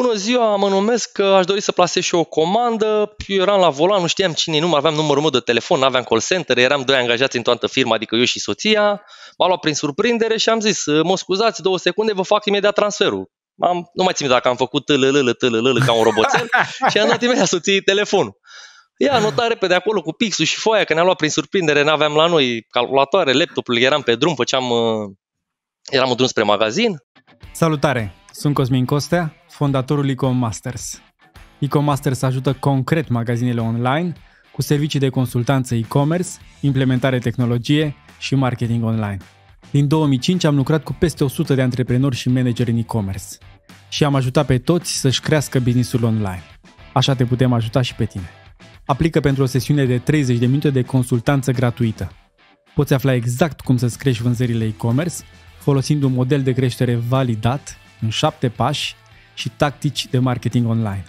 Bună ziua, mă numesc, aș dori să plasez și o comandă. Eu eram la volan, nu știam cine e număr, aveam numărul meu de telefon, nu aveam call center, eram doi angajați în toată firma, adică eu și soția. M-a luat prin surprindere și am zis, mă scuzați, două secunde, vă fac imediat transferul. Am, nu mai țin dacă am făcut tălălălă, tălălălă ca un roboțel și am dat imediat soției telefonul. Ea a notat repede acolo cu pixul și foaia, că ne-a luat prin surprindere, n-aveam la noi calculatoare, laptopul, eram pe drum, făceam uh, Eram în drum spre magazin. Salutare! Sunt Cosmin Costea, fondatorul Ecomasters. Ecomasters ajută concret magazinele online cu servicii de consultanță e-commerce, implementare tehnologie și marketing online. Din 2005 am lucrat cu peste 100 de antreprenori și manageri în e-commerce și am ajutat pe toți să-și crească businessul online. Așa te putem ajuta și pe tine. Aplică pentru o sesiune de 30 de minute de consultanță gratuită. Poți afla exact cum să-ți crești vânzările e-commerce folosind un model de creștere validat în șapte pași și tactici de marketing online.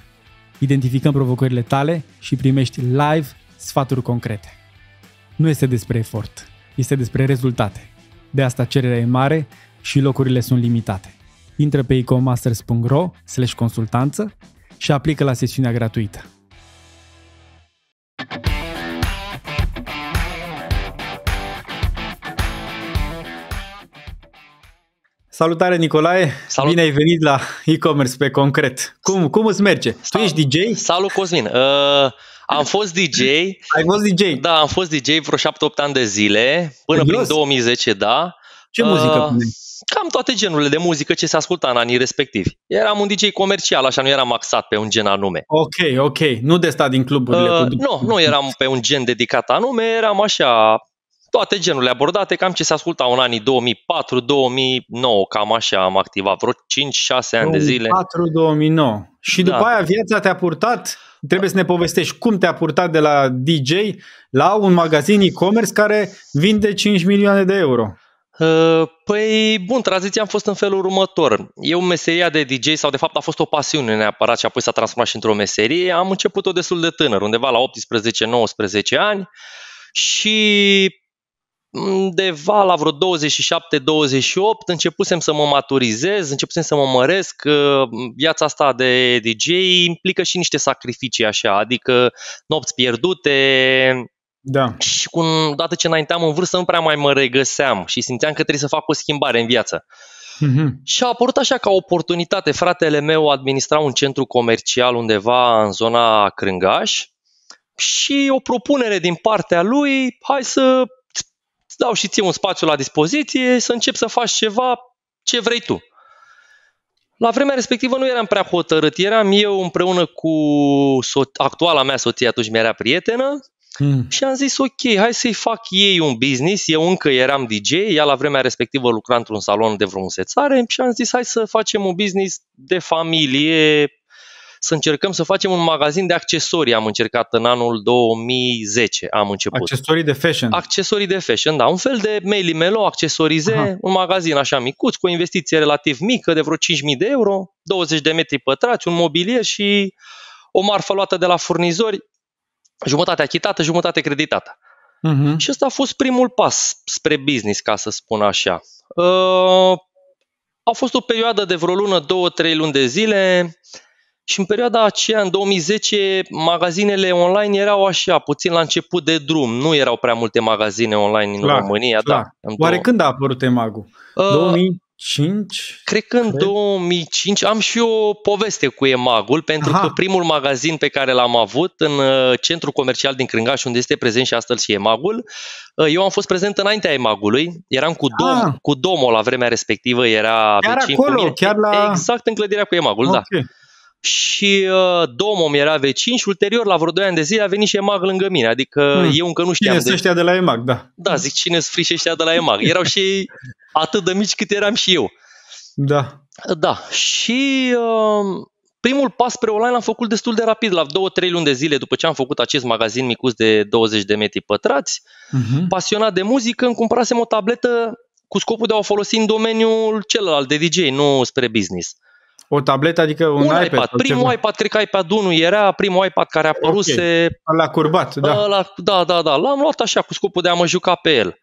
Identificăm provocările tale și primești live sfaturi concrete. Nu este despre efort, este despre rezultate. De asta cererea e mare și locurile sunt limitate. Intră pe ecomasters.ro slash consultanță și aplică la sesiunea gratuită. Salutare Nicolae, Salut. bine ai venit la e-commerce pe concret. Cum, cum îți merge? Salut. Tu ești DJ? Salut Cosmin, uh, am fost DJ. Ai fost DJ? Da, am fost DJ vreo 7-8 ani de zile, până Curios. prin 2010, da. Ce uh, muzică pune? Cam toate genurile de muzică ce se asculta în anii respectivi. Eram un DJ comercial, așa nu eram axat pe un gen anume. Ok, ok, nu de stat din cluburile. Uh, cu... Nu, nu eram pe un gen dedicat anume, eram așa toate genurile abordate, cam ce se asculta în anii 2004-2009, cam așa am activat, vreo 5-6 ani de zile. 2004-2009. Și da. după aia viața te-a purtat, trebuie să ne povestești cum te-a purtat de la DJ la un magazin e-commerce care vinde 5 milioane de euro. Uh, păi, bun, tranziția a fost în felul următor. Eu meseria de DJ, sau de fapt a fost o pasiune neapărat și apoi s-a transformat și într-o meserie, am început-o destul de tânăr, undeva la 18-19 ani și undeva la vreo 27-28 începusem să mă maturizez, începusem să mă măresc. Uh, viața asta de DJ implică și niște sacrificii așa, adică nopți pierdute, da. Și cu dată ce înainteam în vârstă, nu prea mai mă regăseam și simțeam că trebuie să fac o schimbare în viață. Mm-hmm. Și a apărut așa ca oportunitate. Fratele meu administra un centru comercial undeva în zona Crângaș și o propunere din partea lui, hai să îți dau și ție un spațiu la dispoziție să începi să faci ceva ce vrei tu. La vremea respectivă nu eram prea hotărât, eram eu împreună cu so- actuala mea soție, atunci mi-era prietenă, Hmm. și am zis ok, hai să-i fac ei un business, eu încă eram DJ, ea la vremea respectivă lucra într-un salon de frumusețare și am zis hai să facem un business de familie, să încercăm să facem un magazin de accesorii. Am încercat în anul 2010, am început. Accesorii de fashion. Accesorii de fashion, da. Un fel de Meli Melo accesorize, Aha. un magazin așa micuț, cu o investiție relativ mică de vreo 5.000 de euro, 20 de metri pătrați, un mobilier și o marfă luată de la furnizori, jumătate achitată, jumătate creditată. Uh-huh. Și ăsta a fost primul pas spre business, ca să spun așa. Uh, a fost o perioadă de vreo lună, două, trei luni de zile și în perioada aceea, în 2010, magazinele online erau așa, puțin la început de drum. Nu erau prea multe magazine online în clar, România. Da, clar. Da, în Oare când a apărut emagul? Uh, 2000? 5? Cred că în cred. 2005 am și o poveste cu Emagul, pentru Aha. că primul magazin pe care l-am avut în uh, centru comercial din Crângaș, unde este prezent și astăzi și Emagul, uh, eu am fost prezent înaintea Emagului, eram cu, ah. dom, cu Domul la vremea respectivă, era chiar vecin acolo, cu mine. Chiar la... Exact în clădirea cu Emagul, da. okay. da și uh, mi era vecin și ulterior, la vreo 2 ani de zile, a venit și EMAG lângă mine. Adică mm. eu încă nu știam. Cine de... ăștia de la EMAG, da. Da, zic, cine sunt frișii ăștia de la EMAG? Erau și atât de mici cât eram și eu. Da. Da. Și uh, primul pas spre online l-am făcut destul de rapid, la 2-3 luni de zile după ce am făcut acest magazin micus de 20 de metri pătrați. Mm-hmm. Pasionat de muzică, îmi cumpărasem o tabletă cu scopul de a o folosi în domeniul celălalt de DJ, nu spre business. O tabletă, adică un, un iPad? iPad. Primul ceva. iPad, cred că iPad 1 era primul iPad care a apărut. Okay. Se... L-a curbat, da. Ăla, da, da, da. L-am luat așa cu scopul de a mă juca pe el.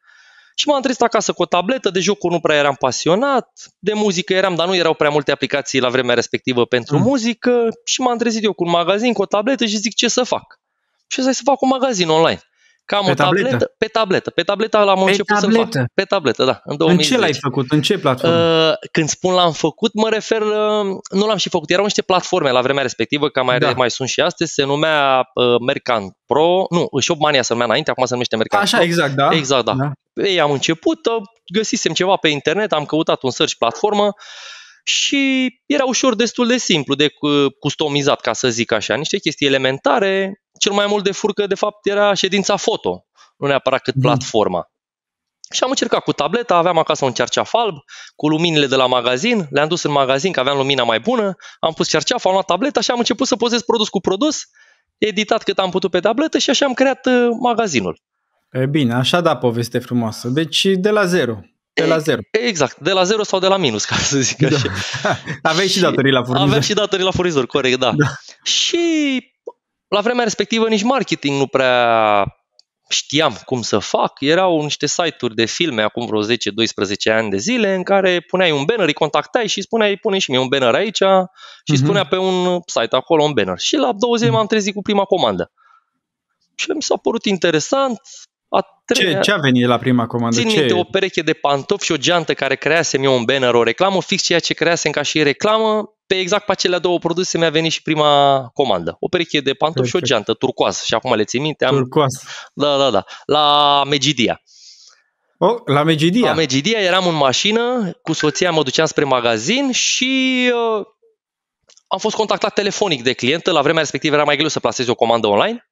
Și m-am trezit acasă cu o tabletă, de jocuri nu prea eram pasionat, de muzică eram, dar nu erau prea multe aplicații la vremea respectivă pentru mm. muzică și m-am trezit eu cu un magazin, cu o tabletă și zic ce să fac. Și să să fac un magazin online. Cam pe o tabletă? tabletă? Pe tabletă. Pe tableta l-am pe început tabletă. să fac. Pe tabletă, da. În, 2010. în ce l-ai făcut? În ce platformă? Uh, când spun l-am făcut, mă refer, uh, nu l-am și făcut, erau niște platforme la vremea respectivă, ca mai, da. mai sunt și astăzi, se numea uh, Mercant Pro, nu, Shopmania se numea înainte, acum se numește Mercant Așa, Pro. exact, da. Exact, da. da. Ei, am început, uh, găsisem ceva pe internet, am căutat un search platformă, și era ușor destul de simplu de uh, customizat, ca să zic așa, niște chestii elementare, cel mai mult de furcă, de fapt, era ședința foto, nu neapărat cât mm. platforma. Și am încercat cu tableta, aveam acasă un cerceaf alb, cu luminile de la magazin, le-am dus în magazin, că aveam lumina mai bună, am pus cerceaf, am luat tableta și am început să pozez produs cu produs, editat cât am putut pe tabletă și așa am creat uh, magazinul. E bine, așa da poveste frumoasă. Deci de la zero. De la zero. Exact, de la zero sau de la minus, ca să zic da. așa. Aveai și, și datorii la furnizor. Aveam și datorii la furnizor, corect, da. da. Și la vremea respectivă nici marketing nu prea știam cum să fac. Erau niște site-uri de filme acum vreo 10-12 ani de zile în care puneai un banner, îi contactai și spuneai pune și mie un banner aici și mm-hmm. spunea pe un site acolo un banner. Și la două zile mm-hmm. m-am trezit cu prima comandă. Și mi s-a părut interesant. A treia... ce, ce a venit la prima comandă? Țin ce? minte o pereche de pantofi și o geantă care creasem eu un banner, o reclamă, fix ceea ce creasem ca și reclamă, pe exact pe acelea două produse mi-a venit și prima comandă. O pereche de pantofi și o geantă turcoasă. Și acum le țin minte. Am... Turcoasă. Da, da, da. La Megidia. Oh, la Megidia. La Megidia eram în mașină, cu soția mă duceam spre magazin și uh, am fost contactat telefonic de clientă. La vremea respectivă era mai greu să plasezi o comandă online.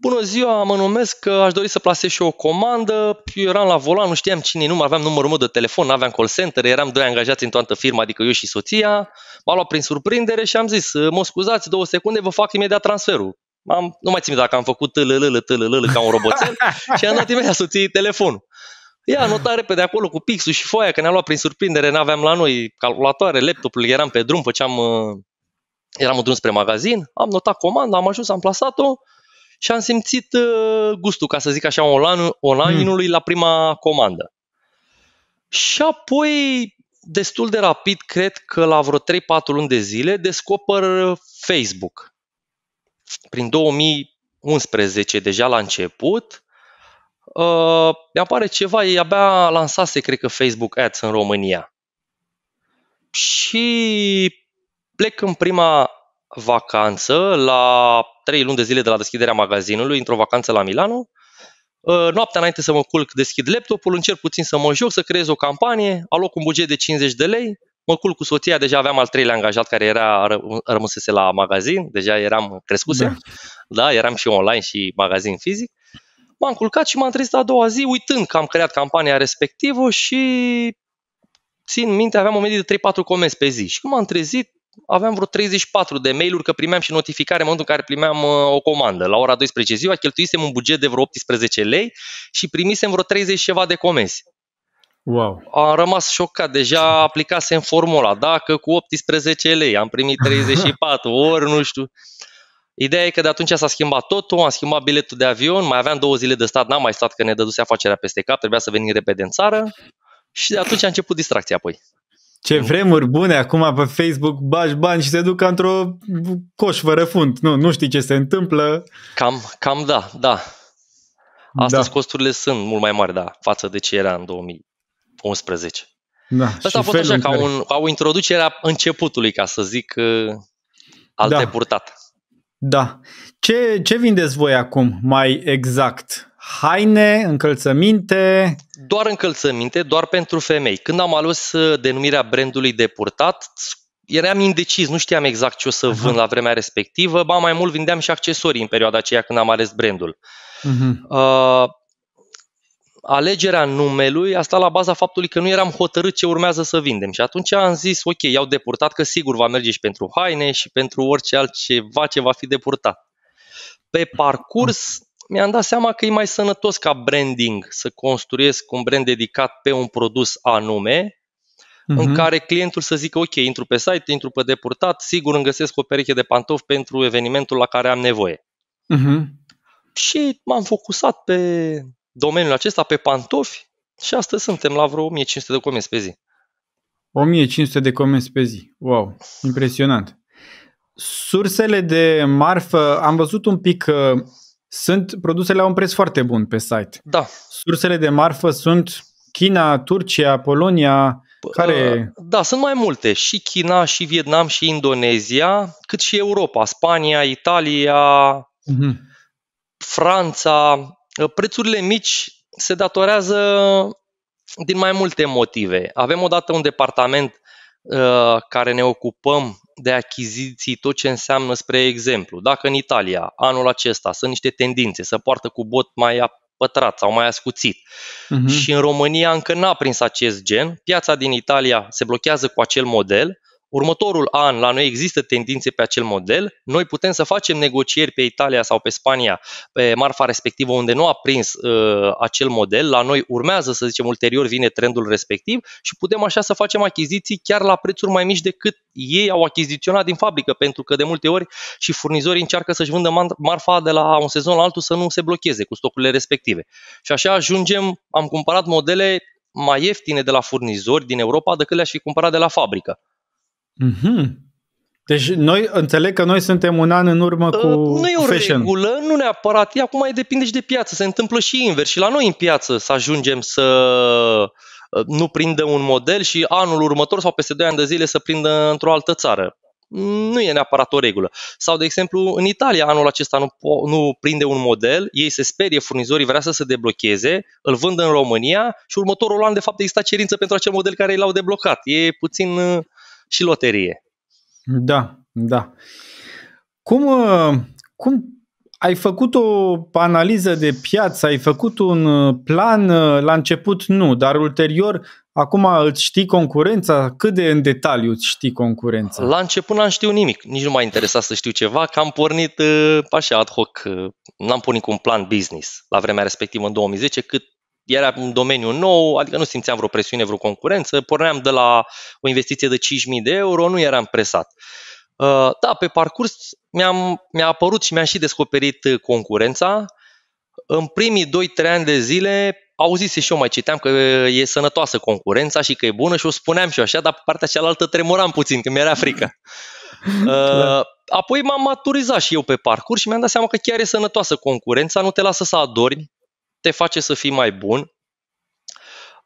Bună ziua, mă numesc, aș dori să plasez și o comandă. Eu eram la volan, nu știam cine nu, aveam numărul meu de telefon, nu aveam call center, eram doi angajați în toată firma, adică eu și soția. M-a luat prin surprindere și am zis, mă scuzați, două secunde, vă fac imediat transferul. Am, nu mai țin dacă am făcut tâlălălă, tâlălălă ca un roboțel și am dat imediat soției telefonul. Ea a notat repede acolo cu pixul și foaia, că ne-a luat prin surprindere, nu aveam la noi calculatoare, laptopul, eram pe drum, făceam, uh, eram în drum spre magazin, am notat comanda, am ajuns, am plasat-o, și am simțit uh, gustul, ca să zic așa, online, online-ului hmm. la prima comandă. Și apoi, destul de rapid, cred că la vreo 3-4 luni de zile, descoper Facebook. Prin 2011, deja la început, uh, mi apare ceva, ei abia lansase, cred că, Facebook Ads în România. Și plec în prima vacanță la trei luni de zile de la deschiderea magazinului, într-o vacanță la Milano. Uh, noaptea înainte să mă culc, deschid laptopul, încerc puțin să mă joc, să creez o campanie, aloc un buget de 50 de lei, mă culc cu soția, deja aveam al treilea angajat care era rămăsese la magazin, deja eram crescuse, da. da, eram și online și magazin fizic. M-am culcat și m-am trezit a doua zi uitând că am creat campania respectivă și țin minte, aveam o medie de 3-4 comenzi pe zi. Și când m-am trezit, aveam vreo 34 de mail-uri că primeam și notificare în momentul în care primeam uh, o comandă. La ora 12 ziua cheltuisem un buget de vreo 18 lei și primisem vreo 30 ceva de comenzi. Wow. Am rămas șocat, deja aplicasem formula, dacă cu 18 lei am primit 34 ori, nu știu. Ideea e că de atunci s-a schimbat totul, am schimbat biletul de avion, mai aveam două zile de stat, n-am mai stat că ne dăduse afacerea peste cap, trebuia să venim repede în țară și de atunci a început distracția apoi. Ce vremuri bune acum pe Facebook, bagi bani și se duc într-o coș fără fund. Nu, nu știi ce se întâmplă. Cam, cam da, da. Astăzi da. costurile sunt mult mai mari, da, față de ce era în 2011. Da, Asta a fost așa, ca, un, ca o introducere a începutului, ca să zic, uh, al da. purtat. Da. Ce, ce vindeți voi acum mai exact? Haine, încălțăminte, doar încălțăminte, doar pentru femei. Când am ales uh, denumirea brandului de purtat, eram indecis, nu știam exact ce o să uh-huh. la vremea respectivă, ba mai mult vindeam și accesorii în perioada aceea când am ales brandul. Uh-huh. Uh, alegerea numelui a stat la baza faptului că nu eram hotărât ce urmează să vindem și atunci am zis, ok, iau depurtat că sigur va merge și pentru haine și pentru orice altceva ce va fi depurtat. Pe parcurs mi-am dat seama că e mai sănătos ca branding să construiesc un brand dedicat pe un produs anume, uh-huh. în mhm. care clientul să zică, ok, intru pe site, intru pe deportat, sigur îmi găsesc o pereche de pantofi pentru evenimentul la care am nevoie. Uh-huh. Și m-am focusat pe domeniul acesta, pe pantofi, și astăzi suntem la vreo 1500 de comenzi pe zi. 1500 de comenzi pe zi. Wow, impresionant. Sursele de marfă, am văzut un pic uh, sunt produsele la un preț foarte bun pe site. Da. Sursele de marfă sunt China, Turcia, Polonia, care... Ă, da, sunt mai multe. Și China, și Vietnam, și Indonezia, cât și Europa, Spania, Italia, mm-hmm. Franța. Ă, prețurile mici se datorează din mai multe motive. Avem odată un departament uh, care ne ocupăm de achiziții tot ce înseamnă, spre exemplu, dacă în Italia anul acesta sunt niște tendințe să poartă cu bot mai pătrat sau mai ascuțit uh-huh. și în România încă n-a prins acest gen, piața din Italia se blochează cu acel model, următorul an la noi există tendințe pe acel model, noi putem să facem negocieri pe Italia sau pe Spania, pe marfa respectivă unde nu a prins uh, acel model, la noi urmează, să zicem, ulterior vine trendul respectiv și putem așa să facem achiziții chiar la prețuri mai mici decât ei au achiziționat din fabrică, pentru că de multe ori și furnizorii încearcă să-și vândă marfa de la un sezon la altul să nu se blocheze cu stocurile respective. Și așa ajungem, am cumpărat modele mai ieftine de la furnizori din Europa decât le-aș fi cumpărat de la fabrică. Mm-hmm. Deci noi înțeleg că noi suntem un an în urmă ă, cu Nu e o fashion. regulă, nu neapărat. E, acum depinde și de piață. Se întâmplă și invers. Și la noi în piață să ajungem să ă, nu prindă un model și anul următor sau peste 2 ani de zile să prindă într-o altă țară. Nu e neapărat o regulă. Sau, de exemplu, în Italia anul acesta nu, nu prinde un model, ei se sperie, furnizorii vrea să se deblocheze, îl vând în România și următorul an, de fapt, exista cerință pentru acel model care l-au deblocat. E puțin ă, și loterie. Da, da. Cum, uh, cum ai făcut o analiză de piață, ai făcut un uh, plan, uh, la început nu, dar ulterior, acum îți știi concurența? Cât de în detaliu îți știi concurența? La început n-am știut nimic, nici nu m-a interesat să știu ceva, că am pornit așa ad hoc, n-am pornit cu un plan business la vremea respectivă în 2010, cât era un domeniu nou, adică nu simțeam vreo presiune, vreo concurență, porneam de la o investiție de 5.000 de euro, nu eram presat. Uh, da, pe parcurs mi-am, mi-a apărut și mi-am și descoperit concurența. În primii 2-3 ani de zile auzise și eu mai citeam că e sănătoasă concurența și că e bună și o spuneam și eu așa, dar pe partea cealaltă tremuram puțin, că mi-era frică. Da. Uh, apoi m-am maturizat și eu pe parcurs și mi-am dat seama că chiar e sănătoasă concurența, nu te lasă să adormi, te face să fii mai bun.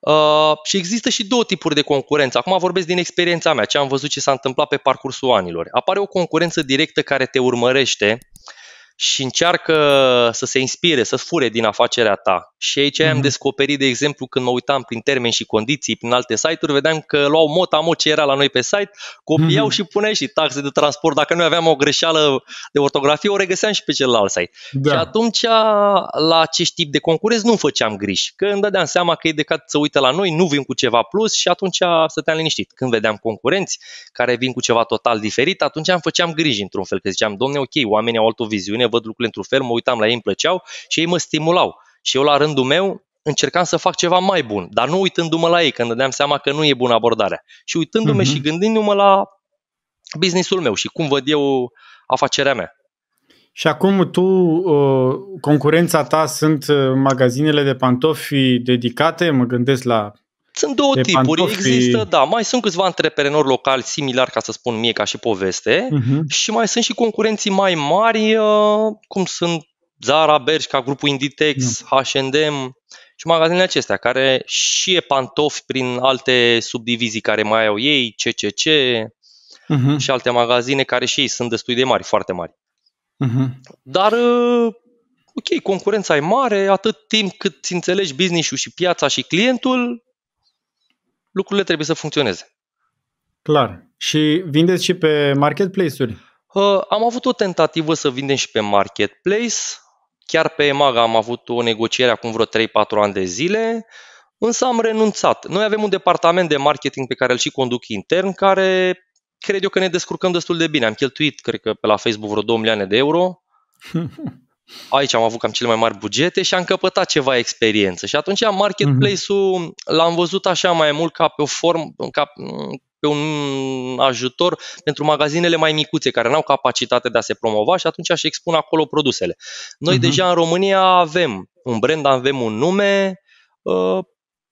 Uh, și există și două tipuri de concurență. Acum vorbesc din experiența mea, ce am văzut ce s-a întâmplat pe parcursul anilor. Apare o concurență directă care te urmărește uh, și încearcă să se inspire, să fure din afacerea ta. Și aici mm-hmm. am mhm. descoperit, de exemplu, când mă uitam prin termeni și condiții, prin alte site-uri, vedeam că luau mot amot ce era la noi pe site, copiau mm-hmm. și puneai și taxe de transport. Dacă noi aveam o greșeală de ortografie, o regăseam și pe celălalt site. Da. Și atunci, la acest tip de concurenți, nu făceam griji, că îmi dădeam seama că e de să uite la noi, nu vin cu ceva plus și atunci stăteam liniștit. Când vedeam concurenți care vin cu ceva total diferit, atunci am făceam griji într-un fel, că ziceam, domne, ok, oamenii au altă viziune, văd lucrurile într-un fel, mă uitam la ei, îmi plăceau și ei mă stimulau. Și eu la rândul meu încercam să fac ceva mai bun, dar nu uitându-mă la ei, când dădeam seama că nu e bună abordarea. Și uitându-mă uh-huh. și gândindu-mă la businessul meu și cum văd eu afacerea mea. Și acum tu, uh, concurența ta sunt uh, magazinele de pantofi dedicate, mă gândesc la sunt două de tipuri. Pantofii. Există, da, mai sunt câțiva antreprenori locali similar, ca să spun mie, ca și poveste, uh-huh. și mai sunt și concurenții mai mari, uh, cum sunt Zara, Bershka, grupul Inditex, uh-huh. H&M și magazinele acestea, care și e pantofi prin alte subdivizii care mai au ei, CCC uh-huh. Mhm. și alte magazine care și ei sunt destul de mari, foarte mari. Uh-huh. Dar uh, ok, concurența e mare, atât timp cât înțelegi business-ul și piața și clientul, lucrurile trebuie să funcționeze. Clar. Și vindeți și pe marketplace-uri? Uh, am avut o tentativă să vindem și pe marketplace. Chiar pe EMAG am avut o negociere acum vreo 3-4 ani de zile, însă am renunțat. Noi avem un departament de marketing pe care îl și conduc intern, care cred eu că ne descurcăm destul de bine. Am cheltuit, cred că, pe la Facebook vreo 2 milioane de euro aici am avut cam cele mai mari bugete și am căpătat ceva experiență. Și atunci marketplace-ul uh-huh. l-am văzut așa mai mult ca pe o formă, ca pe un ajutor pentru magazinele mai micuțe care n-au capacitate de a se promova și atunci aș expun acolo produsele. Noi uh-huh. deja în România avem un brand, avem un nume, uh,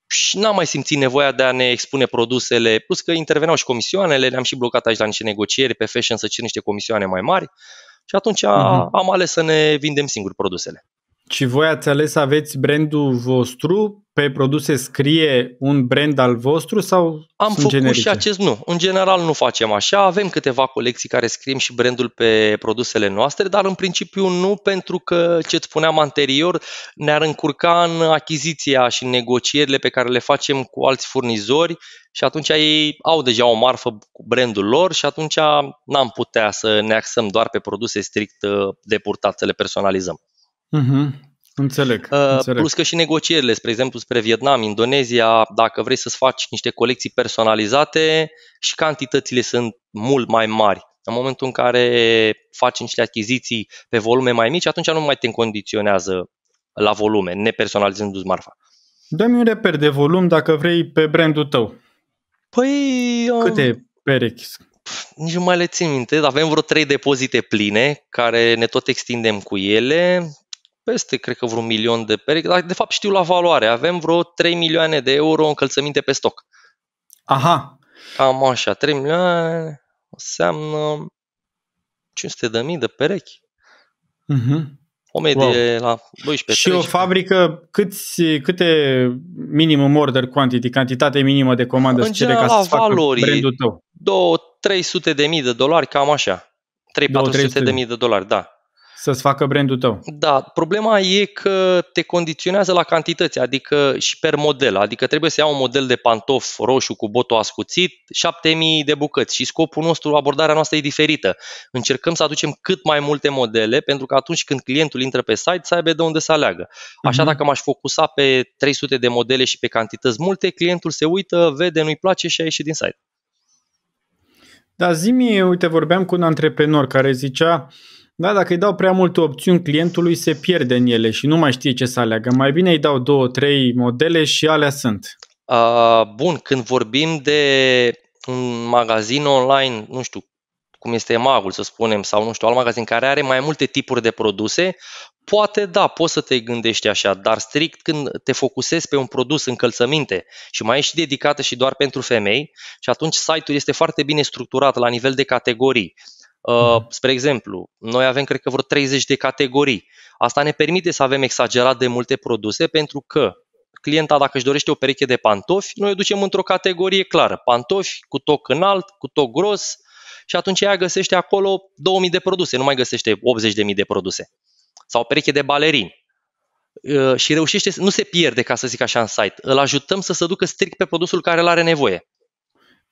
și n-am mai simțit nevoia de a ne expune produsele, plus că interveneau și comisioanele, le-am și blocat aici la niște negocieri, pe fashion să cer niște comisioane mai mari. Uh, și atunci uh-huh. am ales să ne vindem singuri produsele. Și voi ați ales să aveți brandul vostru, pe produse scrie un brand al vostru sau Am făcut generice? și acest, nu. În general nu facem așa, avem câteva colecții care scriem și brandul pe produsele noastre, dar în principiu nu pentru că, ce spuneam anterior, ne-ar încurca în achiziția și în negocierile pe care le facem cu alți furnizori și atunci ei au deja o marfă cu brandul lor și atunci n-am putea să ne axăm doar pe produse strict uh, de purtat, să le personalizăm. Mm-hmm. Înțeleg, uh, înțeleg. Plus că și negocierile, spre exemplu, spre Vietnam, Indonezia, dacă vrei să-ți faci niște colecții personalizate și cantitățile sunt mult mai mari. În momentul în care faci niște achiziții pe volume mai mici, atunci nu mai te condiționează la volume, nepersonalizându-ți marfa. Dă-mi un reper de volum dacă vrei pe brandul tău. Păi... Um... Câte perechi? nici nu mai le țin minte, avem vreo trei depozite pline care ne tot extindem cu ele peste, cred că vreo milion de perechi, dar de fapt știu la valoare. Avem vreo 3 milioane de euro încălțăminte pe stoc. Aha. Cam așa, 3 milioane înseamnă 500 de mii de perechi. Uh-huh. O medie wow. la 12 Și 13. o fabrică, câți, câte minimum order quantity, cantitate minimă de comandă în cere ca să valori, facă brandul tău? 2 300 de mii de dolari, cam așa. 3-400 de mii de dolari, da să-ți facă brandul tău. Da, problema e că te condiționează la cantități, adică și per model, adică trebuie să iau un model de pantof roșu cu botul ascuțit, 7000 de bucăți și scopul nostru, abordarea noastră e diferită. Încercăm să aducem cât mai multe modele pentru că atunci când clientul intră pe site să aibă de unde să aleagă. Așa mm-hmm. dacă m-aș focusa pe 300 de modele și pe cantități multe, clientul se uită, vede, nu-i place și a ieșit din site. Da, zimi, uite, vorbeam cu un antreprenor care zicea da, dacă îi dau prea multe opțiuni clientului, se pierde în ele și nu mai știe ce să aleagă. Mai bine îi dau două, trei modele și alea sunt. Uh, bun, când vorbim de un magazin online, nu știu, cum este magul să spunem, sau nu știu, alt magazin care are mai multe tipuri de produse, poate da, poți să te gândești așa, dar strict când te focusezi pe un produs încălțăminte și mai ești dedicată și doar pentru femei, și atunci site-ul este foarte bine structurat la nivel de categorii. Uh-huh. Uh, spre exemplu, noi avem cred că vreo 30 de categorii. Asta ne permite să avem exagerat de multe produse pentru că clienta dacă își dorește o pereche de pantofi, noi o ducem într-o categorie clară. Pantofi cu toc înalt, cu toc gros și atunci ea găsește acolo 2000 de produse, nu mai găsește 80.000 de produse. Sau o pereche de balerini. Uh, și reușește, nu se pierde, ca să zic așa, în site. Îl ajutăm să se ducă strict pe produsul care îl are nevoie.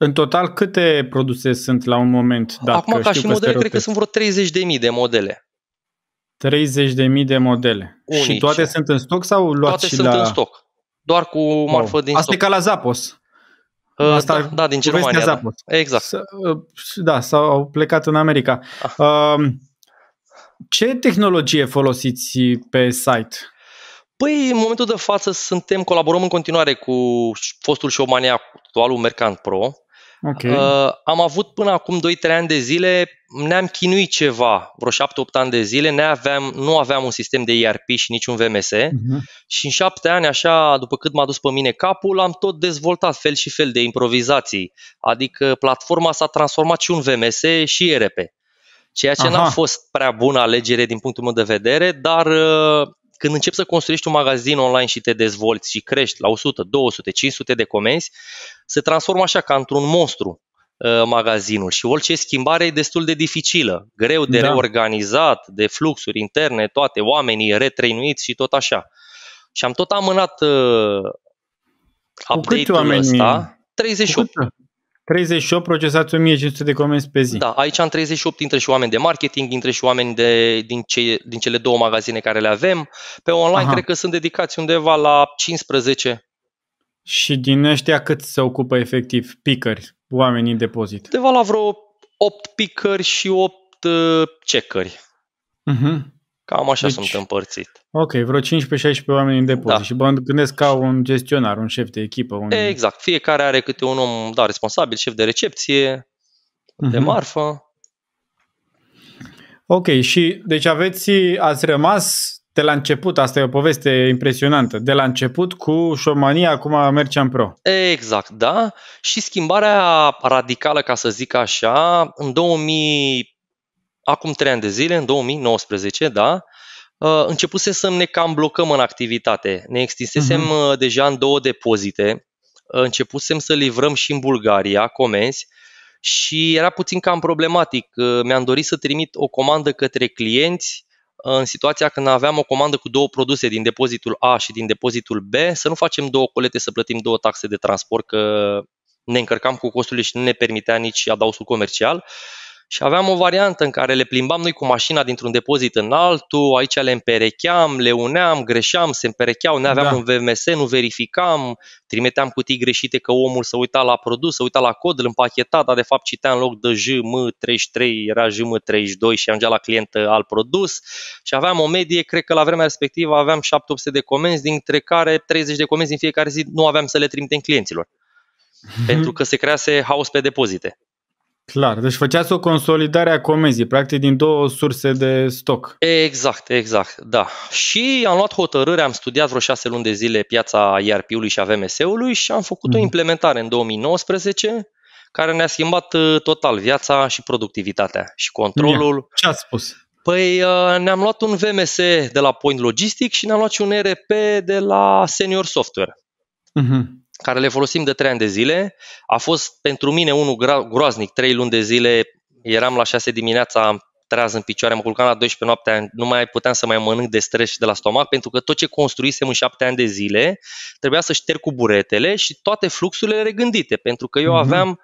În total, câte produse sunt la un moment dat? Acum, ca și modele, cred că sunt vreo 30.000 de modele. 30.000 de modele. Unice. Și toate sunt în stoc sau luați toate și sunt în stoc. Doar cu marfă oh. din Asta stoc. e ca la Zapos. Uh, Asta da, da, din Germania. Da. Exact. S- uh, da, s-au plecat în America. Ah. Um, ce tehnologie folosiți pe site? Păi, în momentul de față suntem, colaborăm în continuare cu fostul showmania actualul Mercant Pro, Okay. Uh, am avut până acum 2-3 ani de zile, ne-am chinuit ceva, vreo 7-8 ani de zile, ne aveam, nu aveam un sistem de ERP și niciun VMS uh-huh. Mhm. și în 7 ani, așa, după cât m-a dus pe mine capul, am tot dezvoltat fel și fel de improvizații, adică platforma s-a transformat și un VMS și ERP. Ceea ce Aha. n-a fost prea bună alegere din punctul meu de vedere, dar uh, când începi să construiești un magazin online și te dezvolți și crești la 100, 200, 500 de comenzi, se transformă așa ca într-un monstru uh, magazinul și orice schimbare e destul de dificilă, greu de da. reorganizat, de fluxuri interne, toate oamenii retrainuiți și tot așa. Și am tot amânat uh, update-ul ăsta. 38. 38 procesați 1500 de comenzi pe zi. Da, aici am 38 intră și oameni de marketing, intră și oameni de, din, ce, din cele două magazine care le avem. Pe online Aha. cred că sunt dedicați undeva la 15. Și din ăștia cât se ocupă efectiv picări, oamenii în depozit? Undeva la vreo 8 picări și 8 uh, checări. Uh-huh. Mhm. Cam așa deci, sunt împărțit. Ok, vreo 15-16 oameni în depozit da. și mă gândesc ca un gestionar, un șef de echipă. Un... Exact, fiecare are câte un om da, responsabil, șef de recepție, uh-huh. de mhm. marfă. Ok, și deci aveți, ați rămas de la început, asta e o poveste impresionantă, de la început cu șomania, acum în pro. Exact, da. Și schimbarea radicală, ca să zic așa, în 2000 acum trei ani de zile, în 2019, da, uh, începuse să ne cam blocăm în activitate. Ne extinsesem uh-huh. deja în două depozite, uh, începusem să livrăm și în Bulgaria comenzi și era puțin cam problematic. Uh, mi-am dorit să trimit o comandă către clienți în situația când aveam o comandă cu două produse din depozitul A și din depozitul B, să nu facem două colete să plătim două taxe de transport, că ne încărcam cu costurile și nu ne permitea nici adausul comercial. Uh, și aveam o variantă în care le plimbam noi cu mașina dintr-un depozit în altul, aici le împerecheam, le uneam, greșeam, se împerecheau, ne aveam da. un VMS, nu verificam, trimiteam cutii greșite că omul se uita la produs, se uita la cod, îl împacheta, dar de fapt citea în loc de JM33, era JM32 și ajungea la client al produs și aveam o medie, cred că la vremea respectivă aveam 700 de comenzi, dintre care 30 de comenzi în fiecare zi nu aveam să le trimitem clienților. Mm-hmm. Pentru că se crease haos pe depozite. Clar, deci făceați o consolidare a comenzii, practic din două surse de stoc. Exact, exact, da. Și am luat hotărâre, am studiat vreo șase luni de zile piața IRP-ului și a VMS-ului și am făcut mm-hmm. o mhm. implementare în 2019 care ne-a schimbat uh, total viața și productivitatea și controlul. ce ați spus? Păi uh, ne-am luat un VMS de la Point Logistic și ne-am luat și un ERP de la Senior Software. Mm-hmm care le folosim de 3 ani de zile. A fost pentru mine unul groaznic, 3 luni de zile, eram la 6 dimineața, am treaz în picioare, mă culcam la 12 noaptea, nu mai puteam să mai mănânc de stres și de la stomac, pentru că tot ce construisem în 7 ani de zile, trebuia să șterg cu buretele și toate fluxurile regândite, pentru că eu mm-hmm. aveam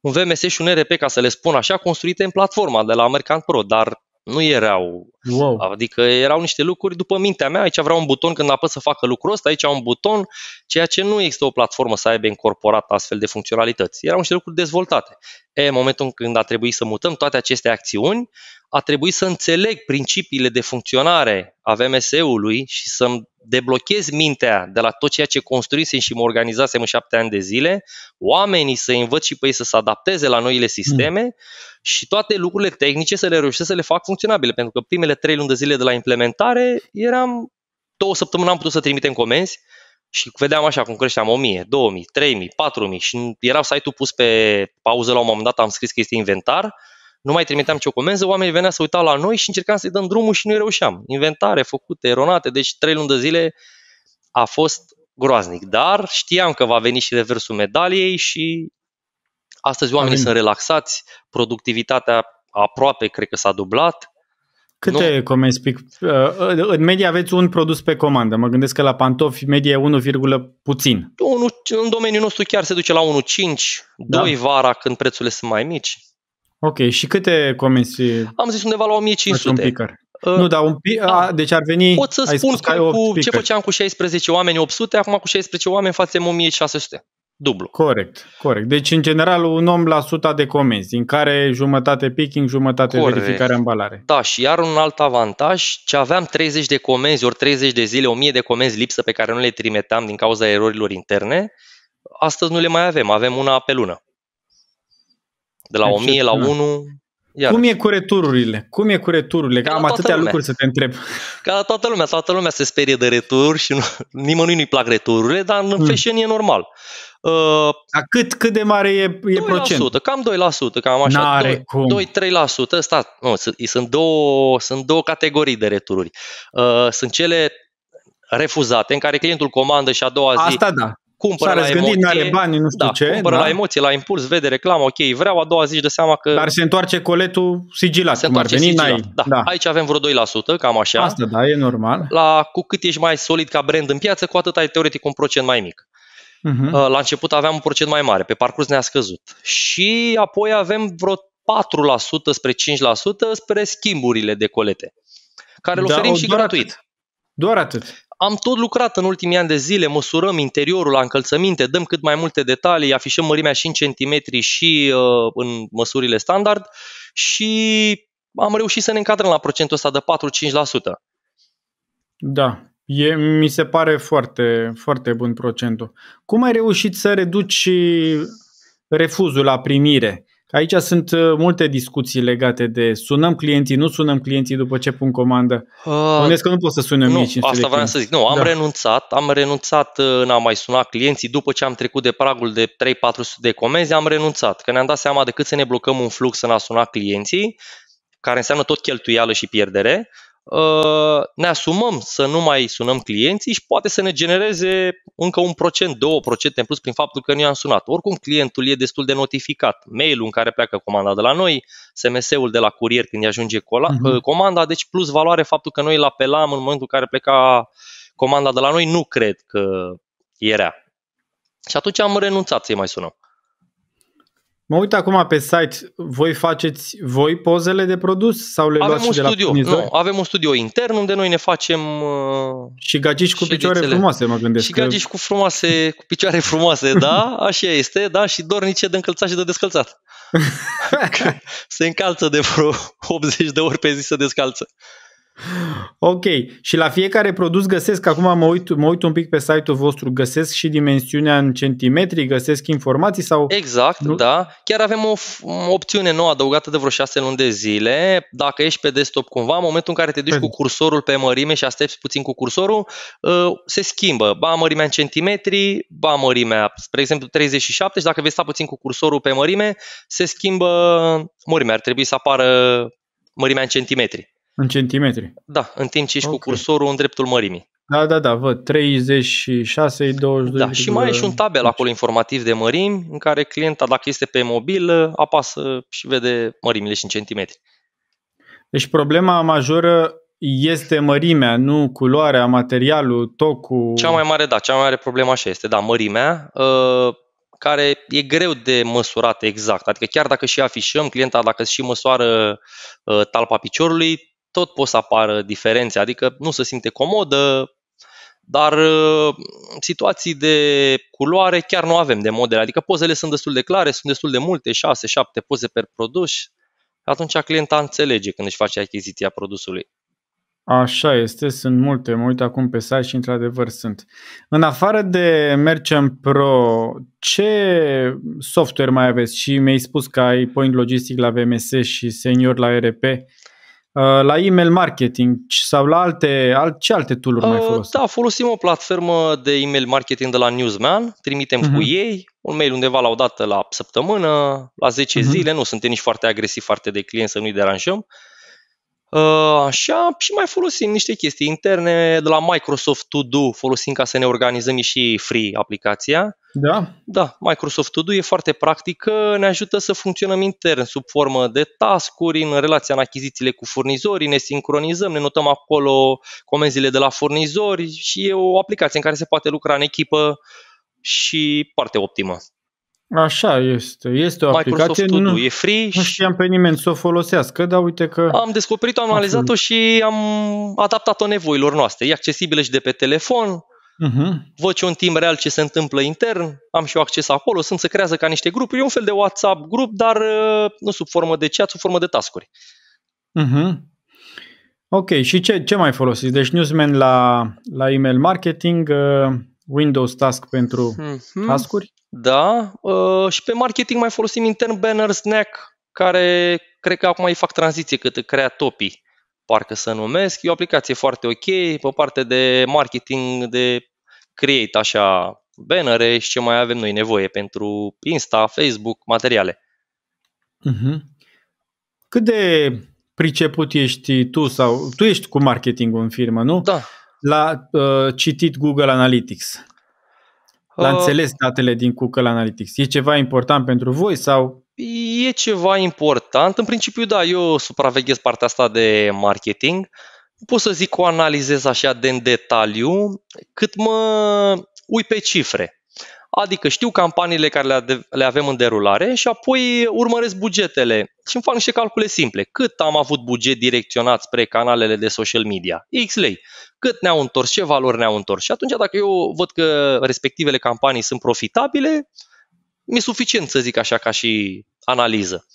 un VMS și un RP, ca să le spun așa, construite în platforma de la American Pro, dar nu erau. Wow. Adică erau niște lucruri după mintea mea. Aici vreau un buton când apăs să facă lucrul ăsta, aici un buton, ceea ce nu există o platformă să aibă incorporat astfel de funcționalități. Erau niște lucruri dezvoltate. E, în momentul când a trebuit să mutăm toate aceste acțiuni, a trebuit să înțeleg principiile de funcționare a VMS-ului și să-mi deblochez mintea de la tot ceea ce construisem și mă organizasem în șapte ani de zile, oamenii să învăț și pe ei să se adapteze la noile sisteme mm. și toate lucrurile tehnice să le reușesc să le fac funcționabile, pentru că primele trei luni de zile de la implementare eram două săptămâni am putut să trimitem comenzi și vedeam așa cum creșteam 1000, 2000, 3000, 4000 și erau site-ul pus pe pauză la un moment dat, am scris că este inventar nu mai trimiteam ce o comenză, oamenii veneau să uitau la noi și încercam să-i dăm drumul și nu reușeam. Inventare făcute, eronate, deci trei luni de zile a fost groaznic. Dar știam că va veni și reversul medaliei și astăzi oamenii sunt relaxați, productivitatea aproape cred că s-a dublat, Câte nu. comenzi pic? Uh, în medie aveți un produs pe comandă. Mă gândesc că la pantofi medie 1, puțin. Unu, în domeniul nostru chiar se duce la 1,5, da. 2 vara când prețurile sunt mai mici. Ok, și câte comenzi? Am zis undeva la 1500. Un Uh, nu, dar un pic, uh, da. deci ar veni... Pot să spun că, cu picker. ce făceam cu 16 oameni 800, acum cu 16 oameni facem 1600. Dublu. Corect, corect. Deci, în general, un om la suta de comenzi, în care jumătate picking, jumătate corect. verificare ambalare. Da, și iar un alt avantaj, ce aveam 30 de comenzi ori 30 de zile, 1000 de comenzi lipsă pe care nu le trimiteam din cauza erorilor interne, astăzi nu le mai avem, avem una pe lună. De la Excepțional. 1000 la 1. Iar. Cum e cu retururile? Cum e cu returile? Că Ca am atâtea lumea. lucruri să te întreb. Ca la toată lumea, toată lumea se sperie de returi și nu, nimănui nu-i plac retururile, dar în mm. fashion e normal. Uh, A cât, cât de mare e, e 2%, procent? Cam 2%, cam așa, 2-3%. Asta, nu, sunt, două, sunt două categorii de retururi. Uh, sunt cele refuzate, în care clientul comandă și a doua zi... Asta da, cumpără S-a la emoții, are bani, nu știu da, ce. Cumpără da? la emoții, la impuls, vede reclamă, ok, vreau, a doua zi de seama că... Dar se întoarce coletul sigilat, se întoarce veni, sigilat. Da. da. Aici avem vreo 2%, cam așa. Asta, da, e normal. La, cu cât ești mai solid ca brand în piață, cu atât ai teoretic un procent mai mic. Uh-huh. La început aveam un procent mai mare, pe parcurs ne-a scăzut. Și apoi avem vreo 4% spre 5% spre schimburile de colete, care le da, oferim și doar gratuit. Atât. Doar atât am tot lucrat în ultimii ani de zile, măsurăm interiorul la încălțăminte, dăm cât mai multe detalii, afișăm mărimea și în centimetri și uh, în măsurile standard și am reușit să ne încadrăm la procentul ăsta de 4-5%. Da, e, mi se pare foarte, foarte bun procentul. Cum ai reușit să reduci refuzul la primire? Aici sunt uh, multe discuții legate de sunăm clienții, nu sunăm clienții după ce pun comandă. Uh, că nu poți să sunăm nu, Asta vreau să zic. Nu, am da. renunțat, am renunțat, în uh, am mai sunat clienții după ce am trecut de pragul de 3-400 de comenzi, am renunțat. Că ne-am dat seama decât să ne blocăm un flux în a suna clienții, care înseamnă tot cheltuială și pierdere, Uh, ne asumăm să nu mai sunăm clienții și poate să ne genereze încă un procent, două procente în plus prin faptul că nu i-am sunat. Oricum, clientul e destul de notificat. Mailul în care pleacă comanda de la noi, SMS-ul de la curier când îi ajunge mhm. uh, comanda, deci plus valoare faptul că noi îl apelam în momentul în care pleca comanda de la noi, nu cred că era. Și atunci am renunțat să-i mai sunăm. Mă uit acum pe site, voi faceți voi pozele de produs sau le avem luați un de studio, la Nu, avem un studio intern unde noi ne facem uh, Și gagici cu ședințele. picioare frumoase, mă gândesc. Și gagici că... cu frumoase, cu picioare frumoase, da, așa este, da, și dornice de încălțat și de descălțat. se încalță de vreo 80 de ori pe zi să descalță. Ok, și la fiecare produs găsesc, acum mă uit, mă uit un pic pe site-ul vostru, găsesc și dimensiunea în centimetri, găsesc informații sau... Exact, nu? da. Chiar avem o, o opțiune nouă adăugată de vreo șase luni de zile. Dacă ești pe desktop cumva, în momentul în care te duci pe... cu cursorul pe mărime și aștepți puțin cu cursorul, ă, se schimbă. Ba mărimea în centimetri, ba mărimea, spre exemplu, 37 și dacă vei sta puțin cu cursorul pe mărime, se schimbă mărimea. Ar trebui să apară mărimea în centimetri. În centimetri? Da, în timp ce ești okay. cu cursorul în dreptul mărimii. Da, da, da, văd, 36, 22... Da, și mai e și un tabel deci- acolo informativ de mărimi, în care clienta, dacă este pe mobil, apasă și vede mărimile și în centimetri. Deci problema majoră este mărimea, nu culoarea, materialul, tocul... Cea mai mare, da, cea mai mare problemă așa este, da, mărimea, uh, care e greu de măsurat exact. Adică chiar dacă și afișăm, clienta dacă și măsoară uh, talpa piciorului, tot pot să apară diferențe, adică nu se simte comodă, dar uh, situații de culoare chiar nu avem de modele, adică pozele sunt destul de clare, sunt destul de multe, 6-7 poze per produs, atunci clienta înțelege când își face achiziția produsului. Așa este, sunt multe. Mă uit acum pe site și într-adevăr sunt. În afară de Merchant Pro, ce software mai aveți? Și mi-ai spus că ai Point Logistic la VMS și Senior la RP. Uh, la email marketing sau la alte, al, ce alte tool-uri uh, mai folosiți? Da, folosim o platformă de email marketing de la Newsman, trimitem uh-huh. cu mhm. ei un mail undeva la o dată la săptămână, la 10 uh-huh. Mhm. zile, nu suntem nici foarte agresivi, foarte de client să nu-i deranjăm. Uh, așa, și mai folosim niște chestii interne de la Microsoft To Do, folosim ca să ne organizăm și free aplicația. Da? Da, Microsoft To Do e foarte practică, ne ajută să funcționăm intern sub formă de tascuri, în relația în achizițiile cu furnizorii, ne sincronizăm, ne notăm acolo comenzile de la furnizori și e o aplicație în care se poate lucra în echipă și parte optimă. Așa este. Este o Microsoft aplicație. Microsoft nu, e free. Nu știam pe nimeni să o folosească, dar uite că... Am descoperit-o, am analizat-o și am adaptat-o nevoilor noastre. E accesibilă și de pe telefon. Uh-huh. Văd ce un timp real ce se întâmplă intern, am și eu acces acolo, sunt, să creează ca niște grupuri, e un fel de WhatsApp grup, dar uh, nu sub formă de chat, sub formă de tascuri. Uh-huh. Mhm. Ok, și ce, ce mai folosiți? Deci Newsman la, la email marketing, uh, Windows Task pentru uh-huh. Mhm. tascuri? Da? Uh, și pe marketing mai folosim intern banner snack, care cred că acum îi fac tranziție cât crea topii, parcă să numesc. E o aplicație foarte ok pe parte de marketing, de create așa bannere și ce mai avem noi nevoie pentru Insta, Facebook, materiale. Uh-huh. Cât de priceput ești tu sau tu ești cu marketingul în firmă, nu? Da. La uh, citit Google Analytics. L-a uh, înțeles datele din Google Analytics. E ceva important pentru voi sau? E ceva important. În principiu, da, eu supraveghez partea asta de marketing. Pot să zic că o analizez așa de în detaliu, cât mă ui pe cifre. Adică știu campaniile care le, avem în derulare și apoi urmăresc bugetele și îmi fac niște calcule simple. Cât am avut buget direcționat spre canalele de social media? X lei. Cât ne-au întors? Ce valori ne-au întors? Și atunci dacă eu văd că respectivele campanii sunt profitabile, mi-e suficient să zic așa ca și analiză.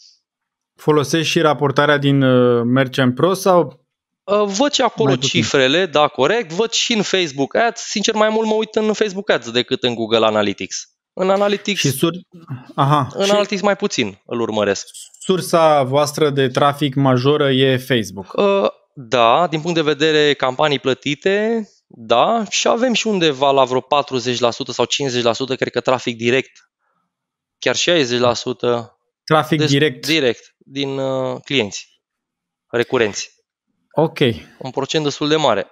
Folosești și raportarea din uh, Merchant Pro sau Ă, văd și acolo cifrele, da, corect, văd și în Facebook Ads, sincer mai mult mă uit în Facebook Ads decât în Google Analytics. În Analytics, și sur... Aha. În și... Analytics mai puțin îl urmăresc. Sursa voastră de trafic majoră e Facebook. Ă, da, din punct de vedere campanii plătite, da, și avem și undeva la vreo 40% sau 50%, cred că trafic direct, chiar 60%. Trafic direct. Direct, din uh, clienți, recurenți. Ok. Un procent destul de mare.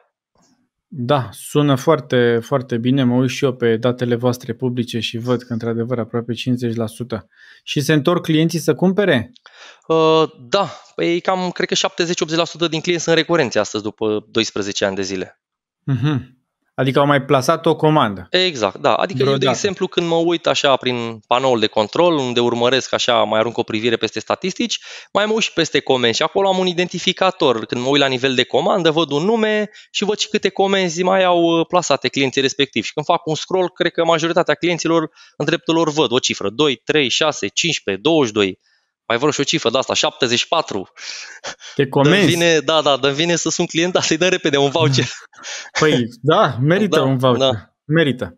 Da, sună foarte, foarte bine. Mă uit și eu pe datele voastre publice și văd că, într-adevăr, aproape 50%. Și se întorc clienții să cumpere? Uh, da, păi cam, cred că 70-80% din clienți sunt recurenți astăzi după 12 ani de zile. Uh-huh. Adică au mai plasat o comandă. Exact, da. Adică Vreodată. eu, de exemplu, când mă uit așa prin panoul de control, unde urmăresc așa, mai arunc o privire peste statistici, mai mă uit și peste comenzi și acolo am un identificator. Când mă uit la nivel de comandă, văd un nume și văd și câte comenzi mai au uh, plasate clienții respectivi. Și când fac un scroll, cred că majoritatea clienților, în dreptul lor, văd o cifră 2, 3, 6, 15, 22 mai vreau și o cifră de asta, 74. Te comenzi. Vine, da, da, dă vine să sunt client, dar să-i dă repede un voucher. Păi, da, merită da, un voucher. Da. Merită.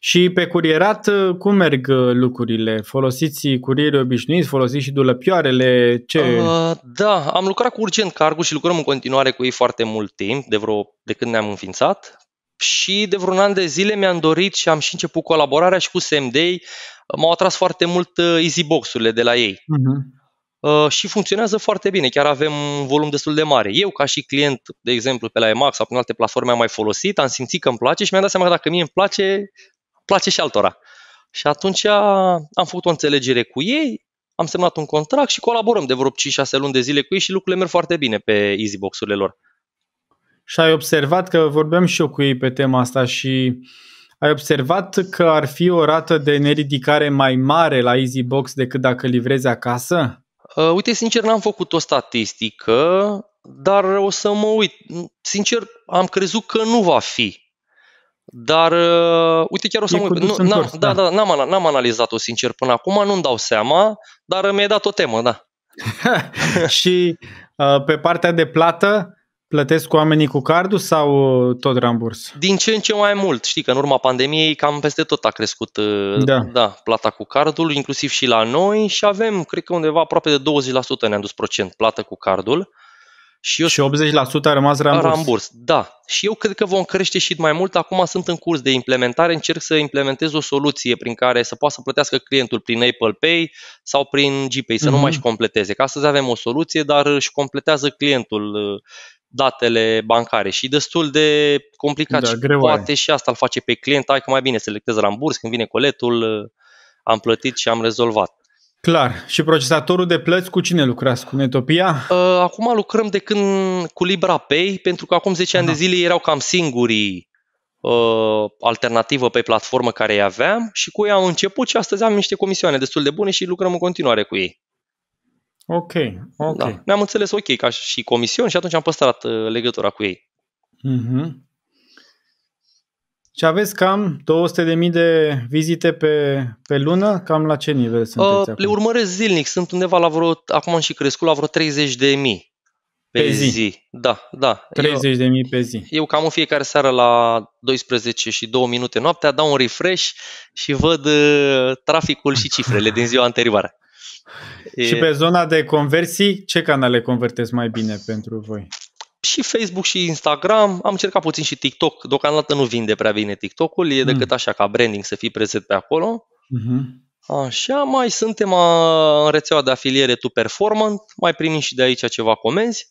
Și pe curierat, cum merg lucrurile? Folosiți curierii obișnuiți, folosiți și dulăpioarele? Ce? Uh, da, am lucrat cu Urgent Cargo și lucrăm în continuare cu ei foarte mult timp, de vreo de când ne-am înființat. Și de vreun an de zile mi-am dorit și am și început colaborarea și cu SMD m-au atras foarte mult uh, easybox-urile de la ei. Uh-huh. Uh, și funcționează foarte bine, chiar avem un volum destul de mare. Eu, ca și client, de exemplu, pe la EMAX sau pe alte platforme, am mai folosit, am simțit că îmi place și mi-am dat seama că dacă mie îmi place, place și altora. Și atunci uh, am făcut o înțelegere cu ei, am semnat un contract și colaborăm de vreo 5-6 luni de zile cu ei și lucrurile merg foarte bine pe easybox-urile lor. Și ai observat că vorbeam și eu cu ei pe tema asta și uh, ai observat că ar fi o rată de neridicare mai mare la EasyBox decât dacă livrezi acasă? Uh, uite, sincer, n-am făcut o statistică, dar o să mă uit. Sincer, am crezut că nu va fi. Dar, uh, uite, chiar o să e mă uit. Nu, n-am, da, da, da n-am, n-am analizat-o, sincer, până acum, nu-mi dau seama, dar mi-ai dat o temă, da. și uh, pe partea de plată, Plătesc oamenii cu cardul sau uh, tot ramburs? Din ce în ce mai mult. Știi că în urma pandemiei cam peste tot a crescut uh, da. Da, plata cu cardul, inclusiv și la noi și avem, cred că undeva aproape de 20% ne-am dus procent plată cu cardul. Și, eu, și 80% a rămas ramburs. ramburs. Da. Și eu cred că vom crește și mai mult. Acum sunt în curs de implementare, încerc să implementez o soluție prin care să poată să plătească clientul prin Apple Pay sau prin GPay, să mm-hmm. nu mhm. mai și completeze. Că astăzi avem o soluție, dar își completează clientul uh, datele bancare și destul de complicat da, și greu poate e. și asta îl face pe client, hai că mai bine selectez ramburs, când vine coletul, uh, am plătit și am rezolvat. Clar. Și procesatorul de plăți cu cine lucrați? Cu Netopia? Uh, acum lucrăm de când cu LibraPay, pentru că acum 10 Aha. ani de zile erau cam singurii uh, alternativă pe platformă care îi aveam și cu ei am început și astăzi am niște comisioane destul de bune și lucrăm în continuare cu ei. Ok, ok. Da. Ne-am înțeles ok ca și comision și atunci am păstrat uh, legătura cu ei. Mm-hmm. Și aveți cam 200.000 de vizite pe, pe lună? Cam la ce nivel uh, sunteți uh, acum? Le urmăresc zilnic. Sunt undeva la vreo, acum am și crescut, la vreo 30.000 pe, pe zi. zi. Da, da. 30.000 pe zi. Eu cam în fiecare seară la 12 și 2 minute noaptea dau un refresh și văd uh, traficul și cifrele din ziua anterioară. E... Și pe zona de conversii, ce canale convertezi mai bine pentru voi? și Facebook și Instagram, am încercat puțin și TikTok, deocamdată nu vinde prea bine TikTok-ul, e decât mm. așa ca branding să fii prezent pe acolo. Mm-hmm. Așa, mai suntem a, în rețeaua de afiliere Tu Performant, mai primim și de aici ceva comenzi.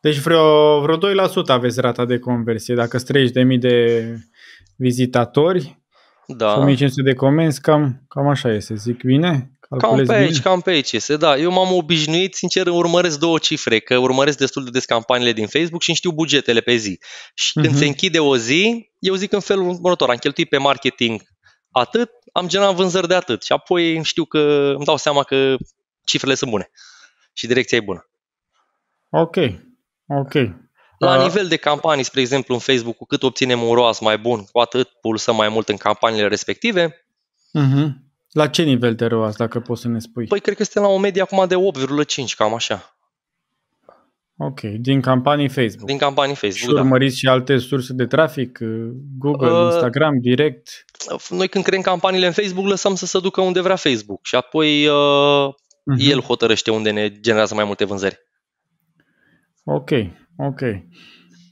Deci vreo, vreo 2% aveți rata de conversie, dacă străiești de mii de vizitatori, da. 1500 de comenzi, cam, cam așa e, să zic bine. Cam pe aici, bine? cam pe aici este, da. Eu m-am obișnuit, sincer, urmăresc două cifre, că urmăresc destul de des campaniile din Facebook și îmi știu bugetele pe zi. Și uh-huh. când mhm. se închide o zi, eu zic în felul următor, am cheltuit pe marketing atât, am generat vânzări de atât și apoi știu că îmi dau seama că cifrele sunt bune și direcția e bună. Ok, ok. La nivel de campanii, spre exemplu, în Facebook, cu cât obținem un ROAS mai bun, cu atât pulsăm mai mult în campaniile respective. Uh-huh. La ce nivel de ROAS, dacă poți să ne spui? Păi cred că este la o medie acum de 8,5, cam așa. Ok, din campanii Facebook. Din campanii Facebook, Și da. urmăriți da. și alte surse de trafic, uh, Google, uh, Instagram, direct? Noi când creăm campaniile în Facebook, lăsăm să se ducă unde vrea Facebook și apoi uh, uh-huh. el hotărăște unde ne generează mai multe vânzări. Ok, ok.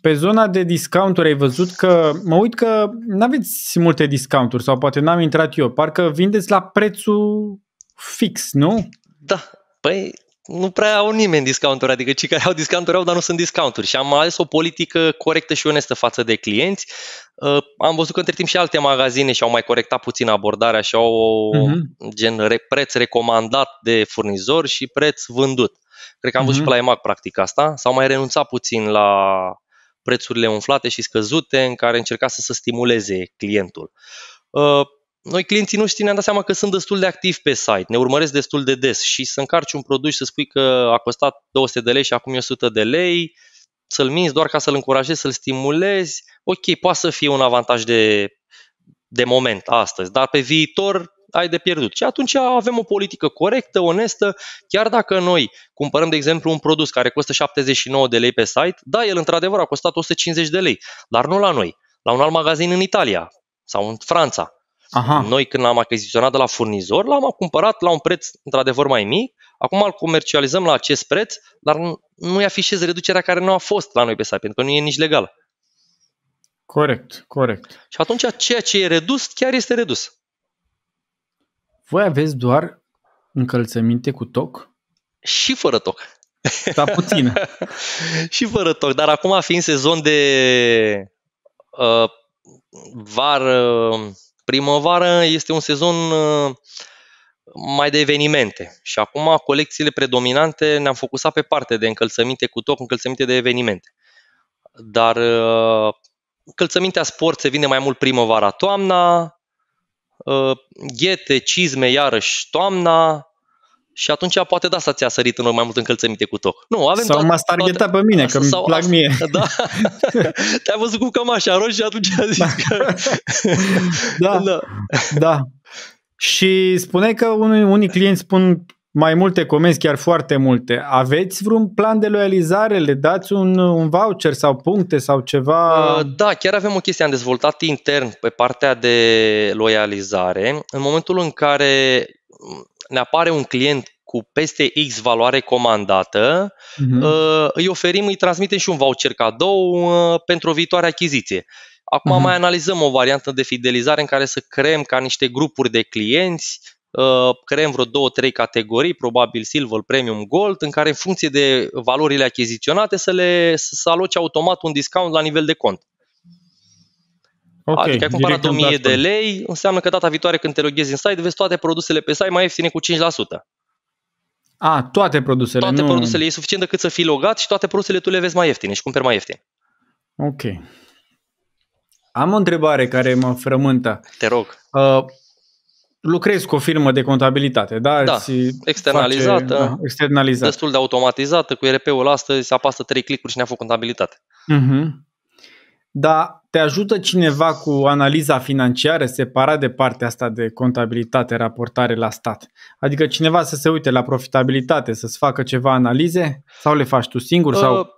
Pe zona de discounturi ai văzut că, mă uit că nu aveți multe discounturi sau poate n-am intrat eu, parcă vindeți la prețul fix, nu? Da, păi nu prea au nimeni discounturi, adică cei care au discounturi au, dar nu sunt discounturi și am ales o politică corectă și onestă față de clienți. Uh, am văzut că între timp și alte magazine și-au mai corectat puțin abordarea și au uh-huh. gen re, preț recomandat de furnizor și preț vândut. Cred că am mm-hmm. văzut mhm. și pe la EMAG practic asta. S-au mai renunțat puțin la prețurile umflate și scăzute, în care încerca să se stimuleze clientul. Uh, noi clienții noștri ne-am dat seama că sunt destul de activ pe site, ne urmăresc destul de des și să încarci un produs și să spui că a costat 200 de lei și acum e 100 de lei, să-l minți doar ca să-l încurajezi, să-l stimulezi, ok, poate să fie un avantaj de, de moment astăzi, dar pe viitor ai de pierdut. Și atunci avem o politică corectă, onestă, chiar dacă noi cumpărăm, de exemplu, un produs care costă 79 de lei pe site, da, el într-adevăr a costat 150 de lei, dar nu la noi, la un alt magazin în Italia sau în Franța. Aha. Noi când l-am achiziționat de la furnizor, l-am cumpărat la un preț într-adevăr mai mic, acum îl comercializăm la acest preț, dar nu-i afișez reducerea care nu a fost la noi pe site, pentru că nu e nici legală. Corect, corect. Și atunci ceea ce e redus chiar este redus. Voi aveți doar încălțăminte cu toc? Și fără toc. Dar puțin. și fără toc, dar acum fiind sezon de uh, vară, primăvară, este un sezon uh, mai de evenimente. Și acum colecțiile predominante ne-am focusat pe parte de încălțăminte cu toc, încălțăminte de evenimente. Dar uh, încălțămintea sport se vine mai mult primăvara, toamna, Uh, ghete, cizme, iarăși toamna, și atunci poate da să ți-a sărit în urmă mai mult încălțăminte cu toc. Nu, avem sau m-a toate... pe mine, că mi sau, plac mie. Da, te-a văzut cu cămașa roșie și atunci a zis da. că... da, da. da. Și spune că unii, unii clienți spun mai multe comenzi, chiar foarte multe. Aveți vreun plan de loializare? Le dați un, un voucher sau puncte sau ceva? Uh, da, chiar avem o chestie am dezvoltat intern pe partea de loializare. În momentul în care mm, ne apare un client cu peste X valoare comandată, uh-huh. îi oferim, îi transmitem și un voucher cadou uh, pentru o viitoare achiziție. Acum uh-huh. mai analizăm o variantă de fidelizare în care să creăm ca niște grupuri de clienți Uh, creăm vreo două, trei categorii, probabil Silver, Premium, Gold, în care în funcție de valorile achiziționate să le să aloci automat un discount la nivel de cont. Okay, adică ai cumpărat 1000 de lei, înseamnă că data viitoare când te loghezi în site, vezi toate produsele pe site mai ieftine cu 5%. A, toate produsele. Toate nu... produsele. E suficient decât să fii logat și toate produsele tu le vezi mai ieftine și cumperi mai ieftine. Ok. Am o întrebare care mă frământă. Te rog. Uh, lucrezi cu o firmă de contabilitate, da? Da, externalizată, face, da, externalizată, destul de automatizată, cu ERP-ul astăzi apasă trei clicuri și ne-a făcut contabilitate. Uh-huh. Mhm. Dar te ajută cineva cu analiza financiară separat de partea asta de contabilitate, raportare la stat? Adică cineva să se uite la profitabilitate, să-ți facă ceva analize? Sau le faci tu singur? Uh, sau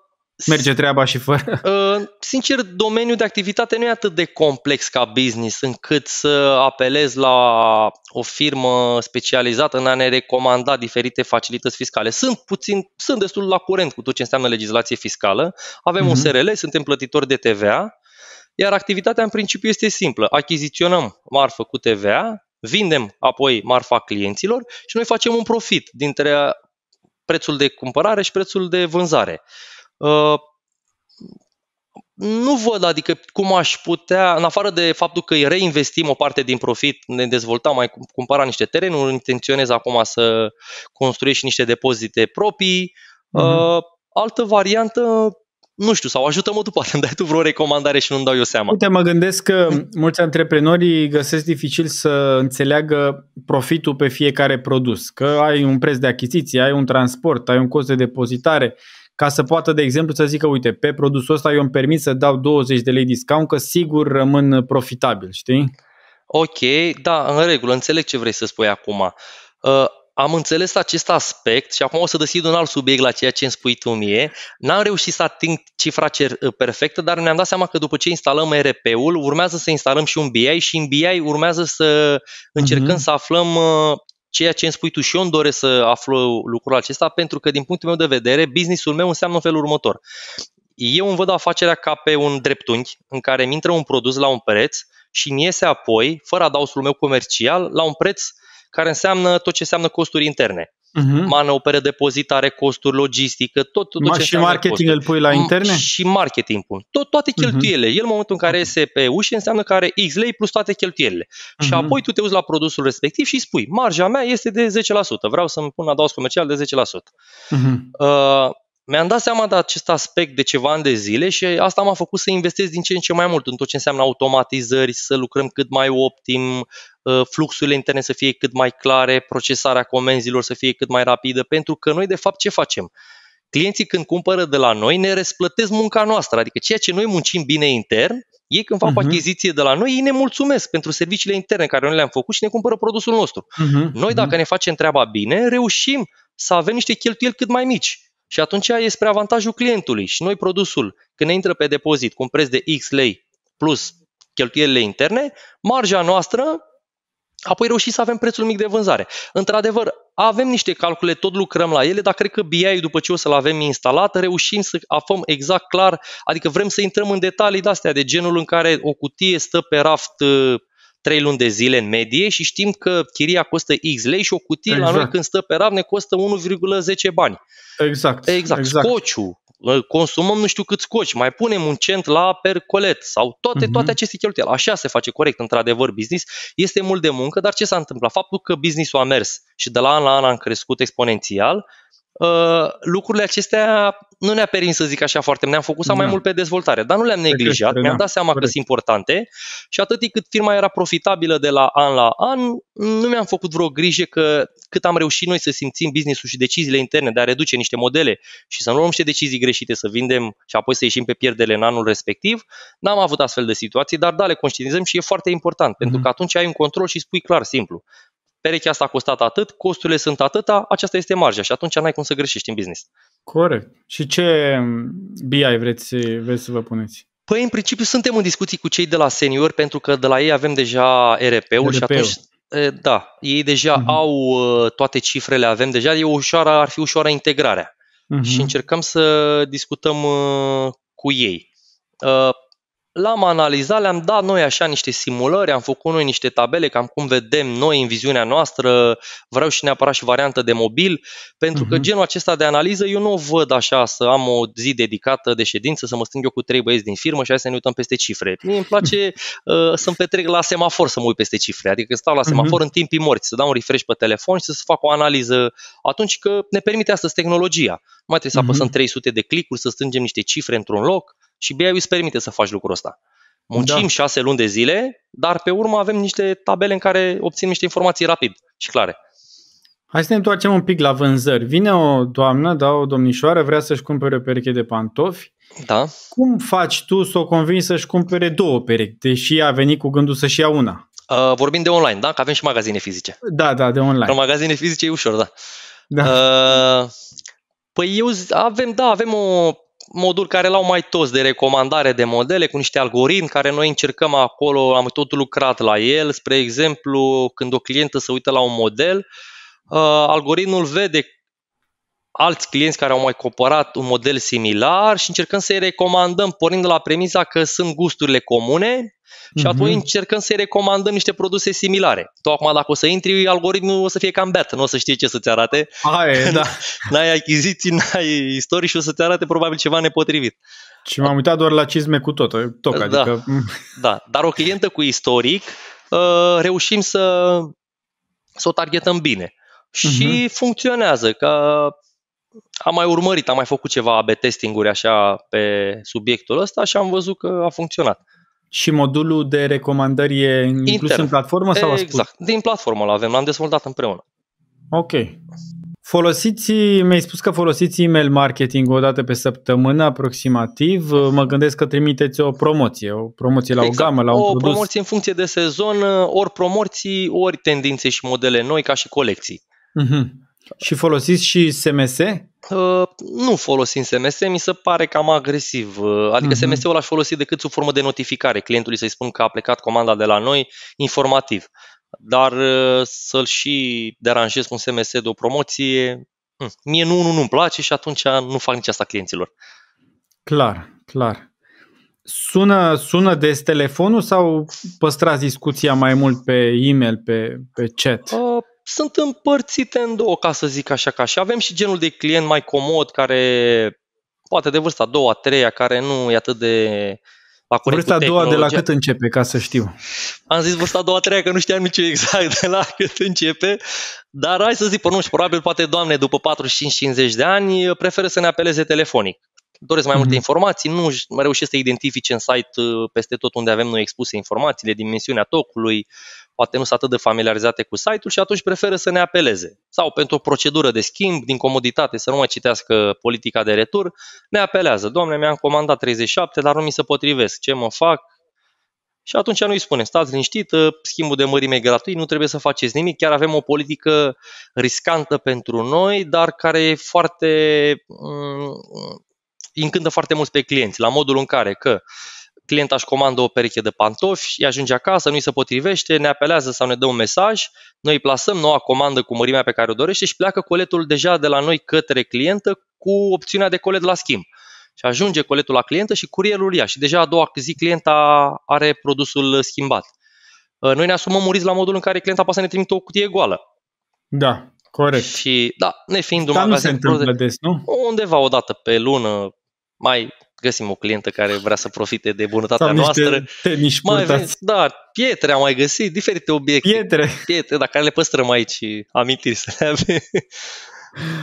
Merge treaba și fără. Uh, sincer, domeniul de activitate nu e atât de complex ca business încât să apelez la o firmă specializată în a ne recomanda diferite facilități fiscale. Sunt puțin, sunt destul la curent cu tot ce înseamnă legislație fiscală. Avem mm-hmm. un mhm. SRL, suntem plătitori de TVA, iar activitatea în principiu este simplă. Achiziționăm marfă cu TVA, vindem apoi marfa clienților și noi facem un profit dintre prețul de cumpărare și prețul de vânzare. Uh, nu văd, adică cum aș putea, în afară de faptul că îi reinvestim o parte din profit, ne dezvoltam, mai cumpăra niște terenuri, intenționez acum să construiești niște depozite proprii. Mm-hmm. Altă variantă, nu știu, sau ajută-mă tu, poate îmi dai tu vreo recomandare și nu-mi dau eu seama. Uite, mă gândesc că mulți antreprenori găsesc dificil să înțeleagă profitul pe fiecare produs, că ai un preț de achiziție, ai un transport, ai un cost de depozitare, ca să poată, de exemplu, să zică, uite, pe produsul ăsta eu îmi permit să dau 20 de lei discount, că sigur rămân uh, profitabil, știi? Ok, da, în regulă, înțeleg ce vrei să spui acum. Uh, am înțeles acest aspect și acum o să deschid un alt subiect la ceea ce îmi spui tu mie. N-am reușit să ating cifra cer- uh, perfectă, dar ne-am dat seama că după ce instalăm ERP-ul, urmează să instalăm și un BI și în BI urmează să încercăm uh-huh. să aflăm uh, ceea ce îmi spui tu și eu îmi doresc să aflu lucrul acesta pentru că din punctul meu de vedere businessul meu înseamnă felul următor. Eu îmi văd afacerea ca pe un dreptunghi în care mi intră un produs la un preț și mi iese apoi, fără adausul meu comercial, la un preț care înseamnă tot ce înseamnă costuri interne. Uh-huh. Mană, operă, depozitare, costuri, logistică, tot, tot Ma, ce Și marketing costuri. îl pui la mm, interne? Și marketing pun. Tot, toate mhm. cheltuielile. Uh-huh. El în momentul în care uh-huh. iese pe ușă înseamnă că are X lei plus toate cheltuielile. Uh-huh. Și mhm. apoi tu te uzi la produsul respectiv și spui, marja mea este de 10%, vreau să-mi pun adaos comercial de 10%. Uh-huh. Uh, mi-am dat seama de acest aspect de ceva ani de zile și asta m-a făcut să investesc din ce în ce mai mult în tot ce înseamnă automatizări, să lucrăm cât mai optim, Uh, fluxurile interne să fie cât mai clare, procesarea comenzilor să fie cât mai rapidă, pentru că noi de fapt ce facem? Clienții când cumpără de la noi ne răsplătesc munca noastră, adică ceea ce noi muncim bine intern, ei când fac uh-huh. achiziție de la noi, ei ne mulțumesc pentru serviciile interne care noi le-am făcut și ne cumpără produsul nostru. Uh-huh. Noi dacă uh-huh. ne facem treaba bine, reușim să avem niște cheltuieli cât mai mici. Și atunci e spre avantajul clientului. Și noi produsul, când ne intră pe depozit cu un preț de X lei plus cheltuielile interne, marja noastră apoi reușit să avem prețul mic de vânzare. Într-adevăr, avem niște calcule, tot lucrăm la ele, dar cred că BI, după ce o să-l avem instalat, reușim să aflăm exact clar, adică vrem să intrăm în detalii de-astea, de genul în care o cutie stă pe raft 3 uh, luni de zile în medie și știm că chiria costă X lei și o cutie exact. la noi exact. când stă pe raft ne costă 1,10 bani. Exact. Exact. exact. Scociu, consumăm nu știu câți coci, mai punem un cent la percolet sau toate, uh-huh. toate aceste cheltuieli. Așa se face corect, într-adevăr, business. Este mult de muncă, dar ce s-a întâmplat? Faptul că business-ul a mers și de la an la an am crescut exponențial, Uh, lucrurile acestea nu ne-a perin să zic așa foarte, ne-am focusat da. mai mult pe dezvoltare, dar nu le-am neglijat, mi-am da. dat seama că sunt importante și atât cât firma era profitabilă de la an la an, nu mi-am făcut vreo grijă că cât am reușit noi să simțim business-ul și deciziile interne de a reduce niște modele și să nu luăm niște decizii greșite, să vindem și apoi să ieșim pe pierdere în anul respectiv, n-am avut astfel de situații, dar da, le conștientizăm și e foarte important, mm-hmm. pentru mhm. că atunci ai un control și spui clar, simplu, perechea asta a costat atât, costurile sunt atâta, aceasta este marja și atunci n-ai cum să greșești în business. Corect. Și ce BI vreți, vreți să vă puneți? Păi, în principiu, suntem în discuții cu cei de la senior, pentru că de la ei avem deja RP-ul, RP-ul. și atunci da, ei deja uh-huh. au uh, toate cifrele, avem deja, e ușoară, ar fi ușoară integrarea. Uh-huh. Și încercăm să discutăm uh, cu ei. Uh, l-am analizat, le-am dat noi așa niște simulări, am făcut noi niște tabele cam cum vedem noi în viziunea noastră, vreau și neapărat și variantă de mobil, pentru uh-huh. că mhm. genul acesta de analiză eu nu o văd așa să am o zi dedicată de ședință, să mă strâng eu cu trei băieți din firmă și hai să ne uităm peste cifre. Mie îmi place mhm. uh, să-mi petrec la semafor să mă uit peste cifre, adică stau la semafor uh-huh. în timpii morți, să dau un refresh pe telefon și să fac o analiză atunci că ne permite astăzi tehnologia. Nu mai trebuie să apăsăm uh-huh. 300 de clicuri, să strângem niște cifre într-un loc, și BI îți permite să faci lucrul ăsta. Muncim da. șase luni de zile, dar pe urmă avem niște tabele în care obținem niște informații rapid și clare. Hai să ne întoarcem un pic la vânzări. Vine o doamnă, da, o domnișoară, vrea să-și cumpere o pereche de pantofi. Da. Cum faci tu să o convingi să-și cumpere două perechi, deși a venit cu gândul să-și ia una? Uh, vorbim de online, da? Că avem și magazine fizice. Da, da, de online. În magazine fizice e ușor, da. da. Uh, păi eu avem, da, avem o modul care l-au mai toți de recomandare de modele cu niște algoritmi care noi încercăm acolo, am tot lucrat la el. Spre exemplu, când o clientă se uită la un model, uh, algoritmul vede alți clienți care au mai cumpărat un model similar și încercăm să-i recomandăm, pornind de la premisa că sunt gusturile comune și uh-huh. apoi mhm. încercăm să-i recomandăm niște produse similare. Tocmai dacă o să intri, algoritmul o să fie cam beat, nu o să știe ce să-ți arate. Aia, da. n-ai achiziții, n-ai istorii și o să-ți arate probabil ceva nepotrivit. Și m-am uitat doar la cizme cu tot, toc, da, adică... Da, dar o clientă cu istoric uh, reușim să, să o targetăm bine. Și uh-huh. funcționează, că am mai urmărit, am mai făcut ceva AB testing-uri așa pe subiectul ăsta și am văzut că a funcționat. Și modulul de recomandări e inclus Inter. în platformă sau Exact, spus? din platformă l-avem, l-am dezvoltat împreună. Ok. Folosiți, mi-ai spus că folosiți email marketing o dată pe săptămână aproximativ. Mă gândesc că trimiteți o promoție, o promoție la exact. o gamă, la un produs. O promoție în funcție de sezon, ori promoții, ori tendințe și modele noi ca și colecții. Mm-hmm. Și folosiți și SMS? Uh, nu folosim SMS, mi se pare cam agresiv. Adică uh-huh. Mhm. SMS-ul aș folosi decât sub formă de notificare. Clientului să-i spun că a plecat comanda de la noi, informativ. Dar uh, să-l și deranjez cu un SMS de o promoție, uh, mie nu, nu, nu-mi place și atunci nu fac nici asta clienților. Clar, clar. Sună, sună des telefonul sau păstrați discuția mai mult pe e-mail, pe, pe chat? Uh, sunt împărțite în două, ca să zic așa, ca și avem și genul de client mai comod care poate de vârsta a doua, a treia, care nu e atât de la Vârsta a doua de la cât începe, ca să știu. Am zis vârsta a doua, a treia, că nu știam nici exact de la cât începe, dar hai să zic, nu știu, probabil poate, doamne, după 45-50 de ani, preferă să ne apeleze telefonic doresc mai multe mhm. informații, nu reușesc să identifice în site uh, peste tot unde avem noi expuse informațiile, dimensiunea tocului, poate nu sunt atât de familiarizate cu site-ul și atunci preferă să ne apeleze. Sau pentru o procedură de schimb, din comoditate, să nu mai citească politica de retur, ne apelează. Doamne, mi-am comandat 37, dar nu mi se potrivesc. Ce mă fac? Și atunci nu îi spune? stați liniștit, uh, schimbul de mărime gratuit, nu trebuie să faceți nimic, chiar avem o politică riscantă pentru noi, dar care e foarte mm, îi încântă foarte mult pe clienți, la modul în care că clienta își comandă o pereche de pantofi, îi ajunge acasă, nu-i se potrivește, ne apelează sau ne dă un mesaj, noi îi plasăm noua comandă cu mărimea pe care o dorește și pleacă coletul deja de la noi către clientă cu opțiunea de colet la schimb. Și ajunge coletul la clientă și curierul ia și deja a doua zi clienta are produsul schimbat. Ă, noi ne asumăm un risc la modul în care clienta poate să ne trimită o cutie goală. Da, corect. Și da, ne fiind un magazin... nu se întâmplă des, nu? Undeva o dată pe lună, mai găsim o clientă care vrea să profite de bunătatea Sau noastră. Niște mai avem, da, pietre am mai găsit, diferite obiecte. Pietre. Pietre, dacă le păstrăm aici amintiri să le avem.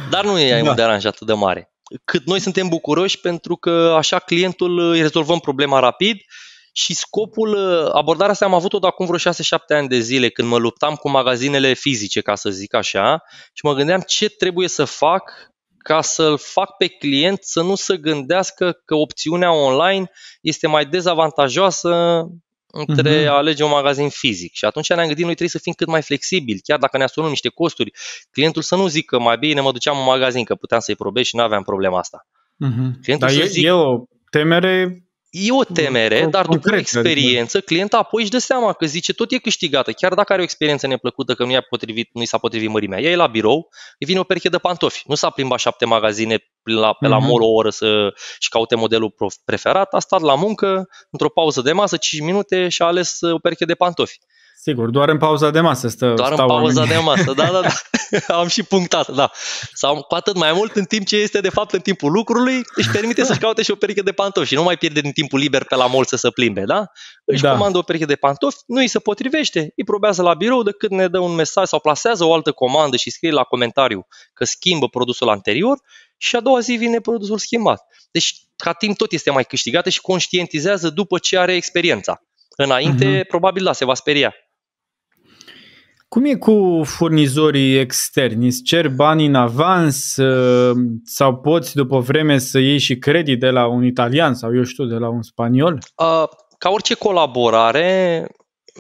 Dar nu e da. un deranj atât de mare. Cât noi suntem bucuroși pentru că așa clientul îi rezolvăm problema rapid și scopul, abordarea asta am avut-o de acum vreo 6-7 ani de zile când mă luptam cu magazinele fizice, ca să zic așa, și mă gândeam ce trebuie să fac ca să-l fac pe client să nu se gândească că opțiunea online este mai dezavantajoasă între uh-huh. a alege un magazin fizic. Și atunci ne-am gândit, noi trebuie să fim cât mai flexibili, chiar dacă ne asumăm niște costuri, clientul să nu zică mai bine mă duceam în magazin, că puteam să-i probez și nu aveam problema asta. Uh-huh. Dar e, zic, e o temere E o temere, dar după o adică- experiență, clienta apoi își dă seama că zice tot e câștigată, chiar dacă are o experiență neplăcută că nu i-a potrivit, nu i s-a potrivit mărimea. Ea e la birou, îi vine o pereche de pantofi. Nu s-a plimbat șapte magazine la, pe la mm-hmm. mall o oră să și caute modelul preferat, a stat la muncă, într-o pauză de masă, 5 minute și a ales uh, o pereche de pantofi. Sigur, doar în pauza de masă stă Doar stau în pauza oamenii. de masă, da, da, da. Am și punctat, da. Sau cu atât mai mult, în timp ce este de fapt în timpul lucrului, își permite să-și caute și o perică de pantofi și nu mai pierde din timpul liber pe la mol să se plimbe, da? Își da. comandă o perică de pantofi, nu îi se potrivește, îi probează la birou când ne dă un mesaj sau plasează o altă comandă și scrie la comentariu că schimbă produsul anterior și a doua zi vine produsul schimbat. Deci, ca timp tot este mai câștigată și conștientizează după ce are experiența. Înainte, uh-huh. probabil da, se va speria cum e cu furnizorii externi? Îți cer bani în avans uh, sau poți după vreme să iei și credit de la un italian sau eu știu, de la un spaniol? Uh, ca orice colaborare,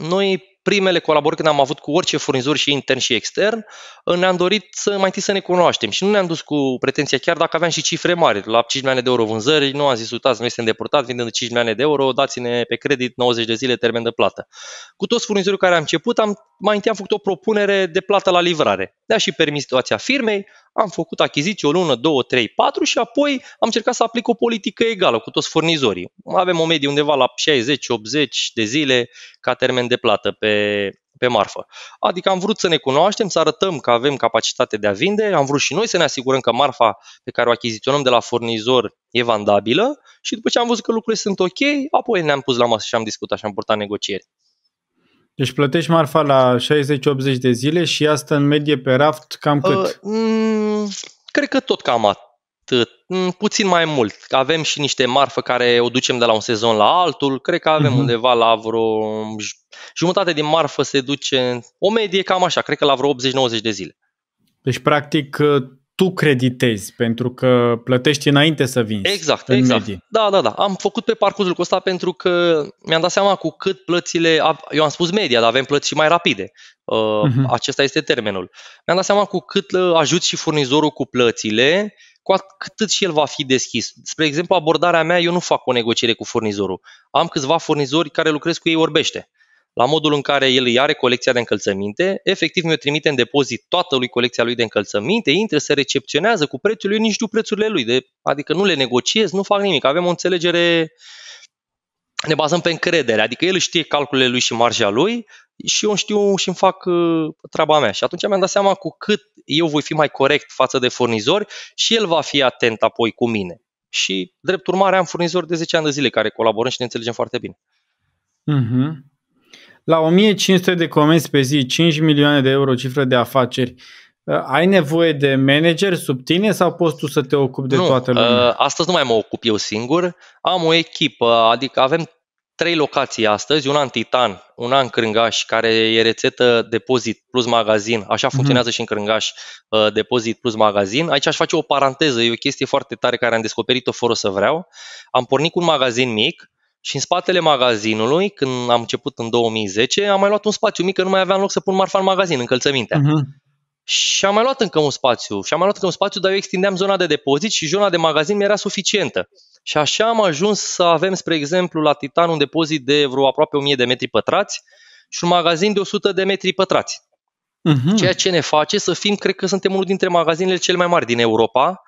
noi primele colaborări când am avut cu orice furnizor și intern și extern, uh, ne-am dorit să mai întâi să ne cunoaștem și nu ne-am dus cu pretenția chiar dacă aveam și cifre mari, la 5 milioane de euro vânzări, nu am zis, uitați, noi suntem deportați, vindem de 5 milioane de euro, dați-ne pe credit 90 de zile termen de plată. Cu toți furnizorii care am început, am, mai întâi am făcut o propunere de plată la livrare. Ne-a și permis situația firmei, am făcut achiziții o lună, două, trei, patru și apoi am încercat să aplic o politică egală cu toți furnizorii. Avem o medie undeva la 60-80 de zile ca termen de plată pe, pe marfă. Adică am vrut să ne cunoaștem, să arătăm că avem capacitate de a vinde, am vrut și noi să ne asigurăm că marfa pe care o achiziționăm de la furnizor e vandabilă și după ce am văzut că lucrurile sunt ok, apoi ne-am pus la masă și am discutat și am purtat negocieri. Deci plătești marfa la 60-80 de zile și asta în medie pe raft cam uh, cât? Uh, m- mm, cred că tot cam atât. Mm, puțin mai mult. Avem și niște marfă care o ducem de la un sezon la altul. Cred că avem uh-huh. undeva la vreo jumătate din marfă se duce o medie cam așa. Cred că la vreo 80-90 de zile. Deci practic tu creditezi, pentru că plătești înainte să vinzi. Exact, în exact. Medie. Da, da, da. Am făcut pe parcursul ăsta pentru că mi-am dat seama cu cât plățile, eu am spus media, dar avem plăți și mai rapide. Uh-huh. Acesta este termenul. Mi-am dat seama cu cât uh, ajut și furnizorul cu plățile, cu atât și el va fi deschis. Spre exemplu, abordarea mea, eu nu fac o negociere cu furnizorul. Am câțiva furnizori care lucrez cu ei orbește la modul în care el are colecția de încălțăminte, efectiv mi-o trimite în depozit toată lui colecția lui de încălțăminte, intră, se recepționează cu prețul lui, nici nu prețurile lui, de, adică nu le negociez, nu fac nimic, avem o înțelegere, ne bazăm pe încredere, adică el știe calculele lui și marja lui și eu știu și îmi fac uh, treaba mea. Și atunci mi-am dat seama cu cât eu voi fi mai corect față de furnizori și el va fi atent apoi cu mine. Și, drept urmare, am furnizori de 10 ani de zile care colaborăm și ne înțelegem foarte bine. Mm-hmm. La 1500 de comenzi pe zi, 5 milioane de euro cifră de afaceri, uh, ai nevoie de manager sub tine sau poți tu să te ocupi de nu, toată uh, lumea? Astăzi nu mai mă ocup eu singur, am o echipă, adică avem trei locații astăzi, una în Titan, una în Crângaș, care e rețetă depozit plus magazin, așa mhm. funcționează mm-hmm. și în Crângaș, uh, depozit plus magazin. Aici aș face o paranteză, e o chestie foarte tare care am descoperit-o fără să vreau. Am pornit cu un magazin mic, și în spatele magazinului, când am început în 2010, am mai luat un spațiu mic, că nu mai aveam loc să pun marfa în magazin, încălțămintea. Uh-huh. Mhm. Și am mai luat încă un spațiu, și am mai luat încă un spațiu, dar eu extindeam zona de depozit și zona de magazin mi era suficientă. Și așa am ajuns să avem, spre exemplu, la Titan un depozit de vreo aproape 1000 de metri pătrați și un magazin de 100 de metri pătrați. Uh-huh. Ceea ce ne face să fim, cred că suntem unul dintre magazinele cele mai mari din Europa,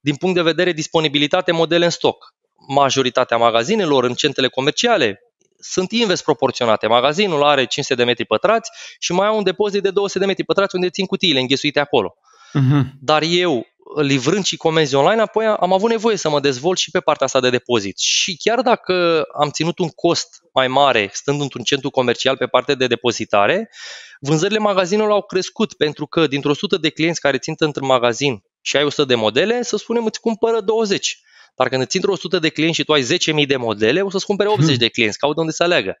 din punct de vedere disponibilitate modele în stoc majoritatea magazinelor, în centrele comerciale, sunt invers proporționate. Magazinul are 500 de metri pătrați și mai au un depozit de 200 de metri pătrați unde țin cutiile înghesuite acolo. Uh-huh. Dar eu, livrând și comenzi online, apoi am avut nevoie să mă dezvolt și pe partea asta de depozit. Și chiar dacă am ținut un cost mai mare stând într-un centru comercial pe partea de depozitare, vânzările magazinelor au crescut pentru că dintr-o sută de clienți care țin într-un magazin și ai 100 de modele, să spunem îți cumpără 20. Dar când îți intră 100 de clienți și tu ai 10.000 de modele, o să-ți cumpere 80 hmm. de clienți, caută unde să aleagă.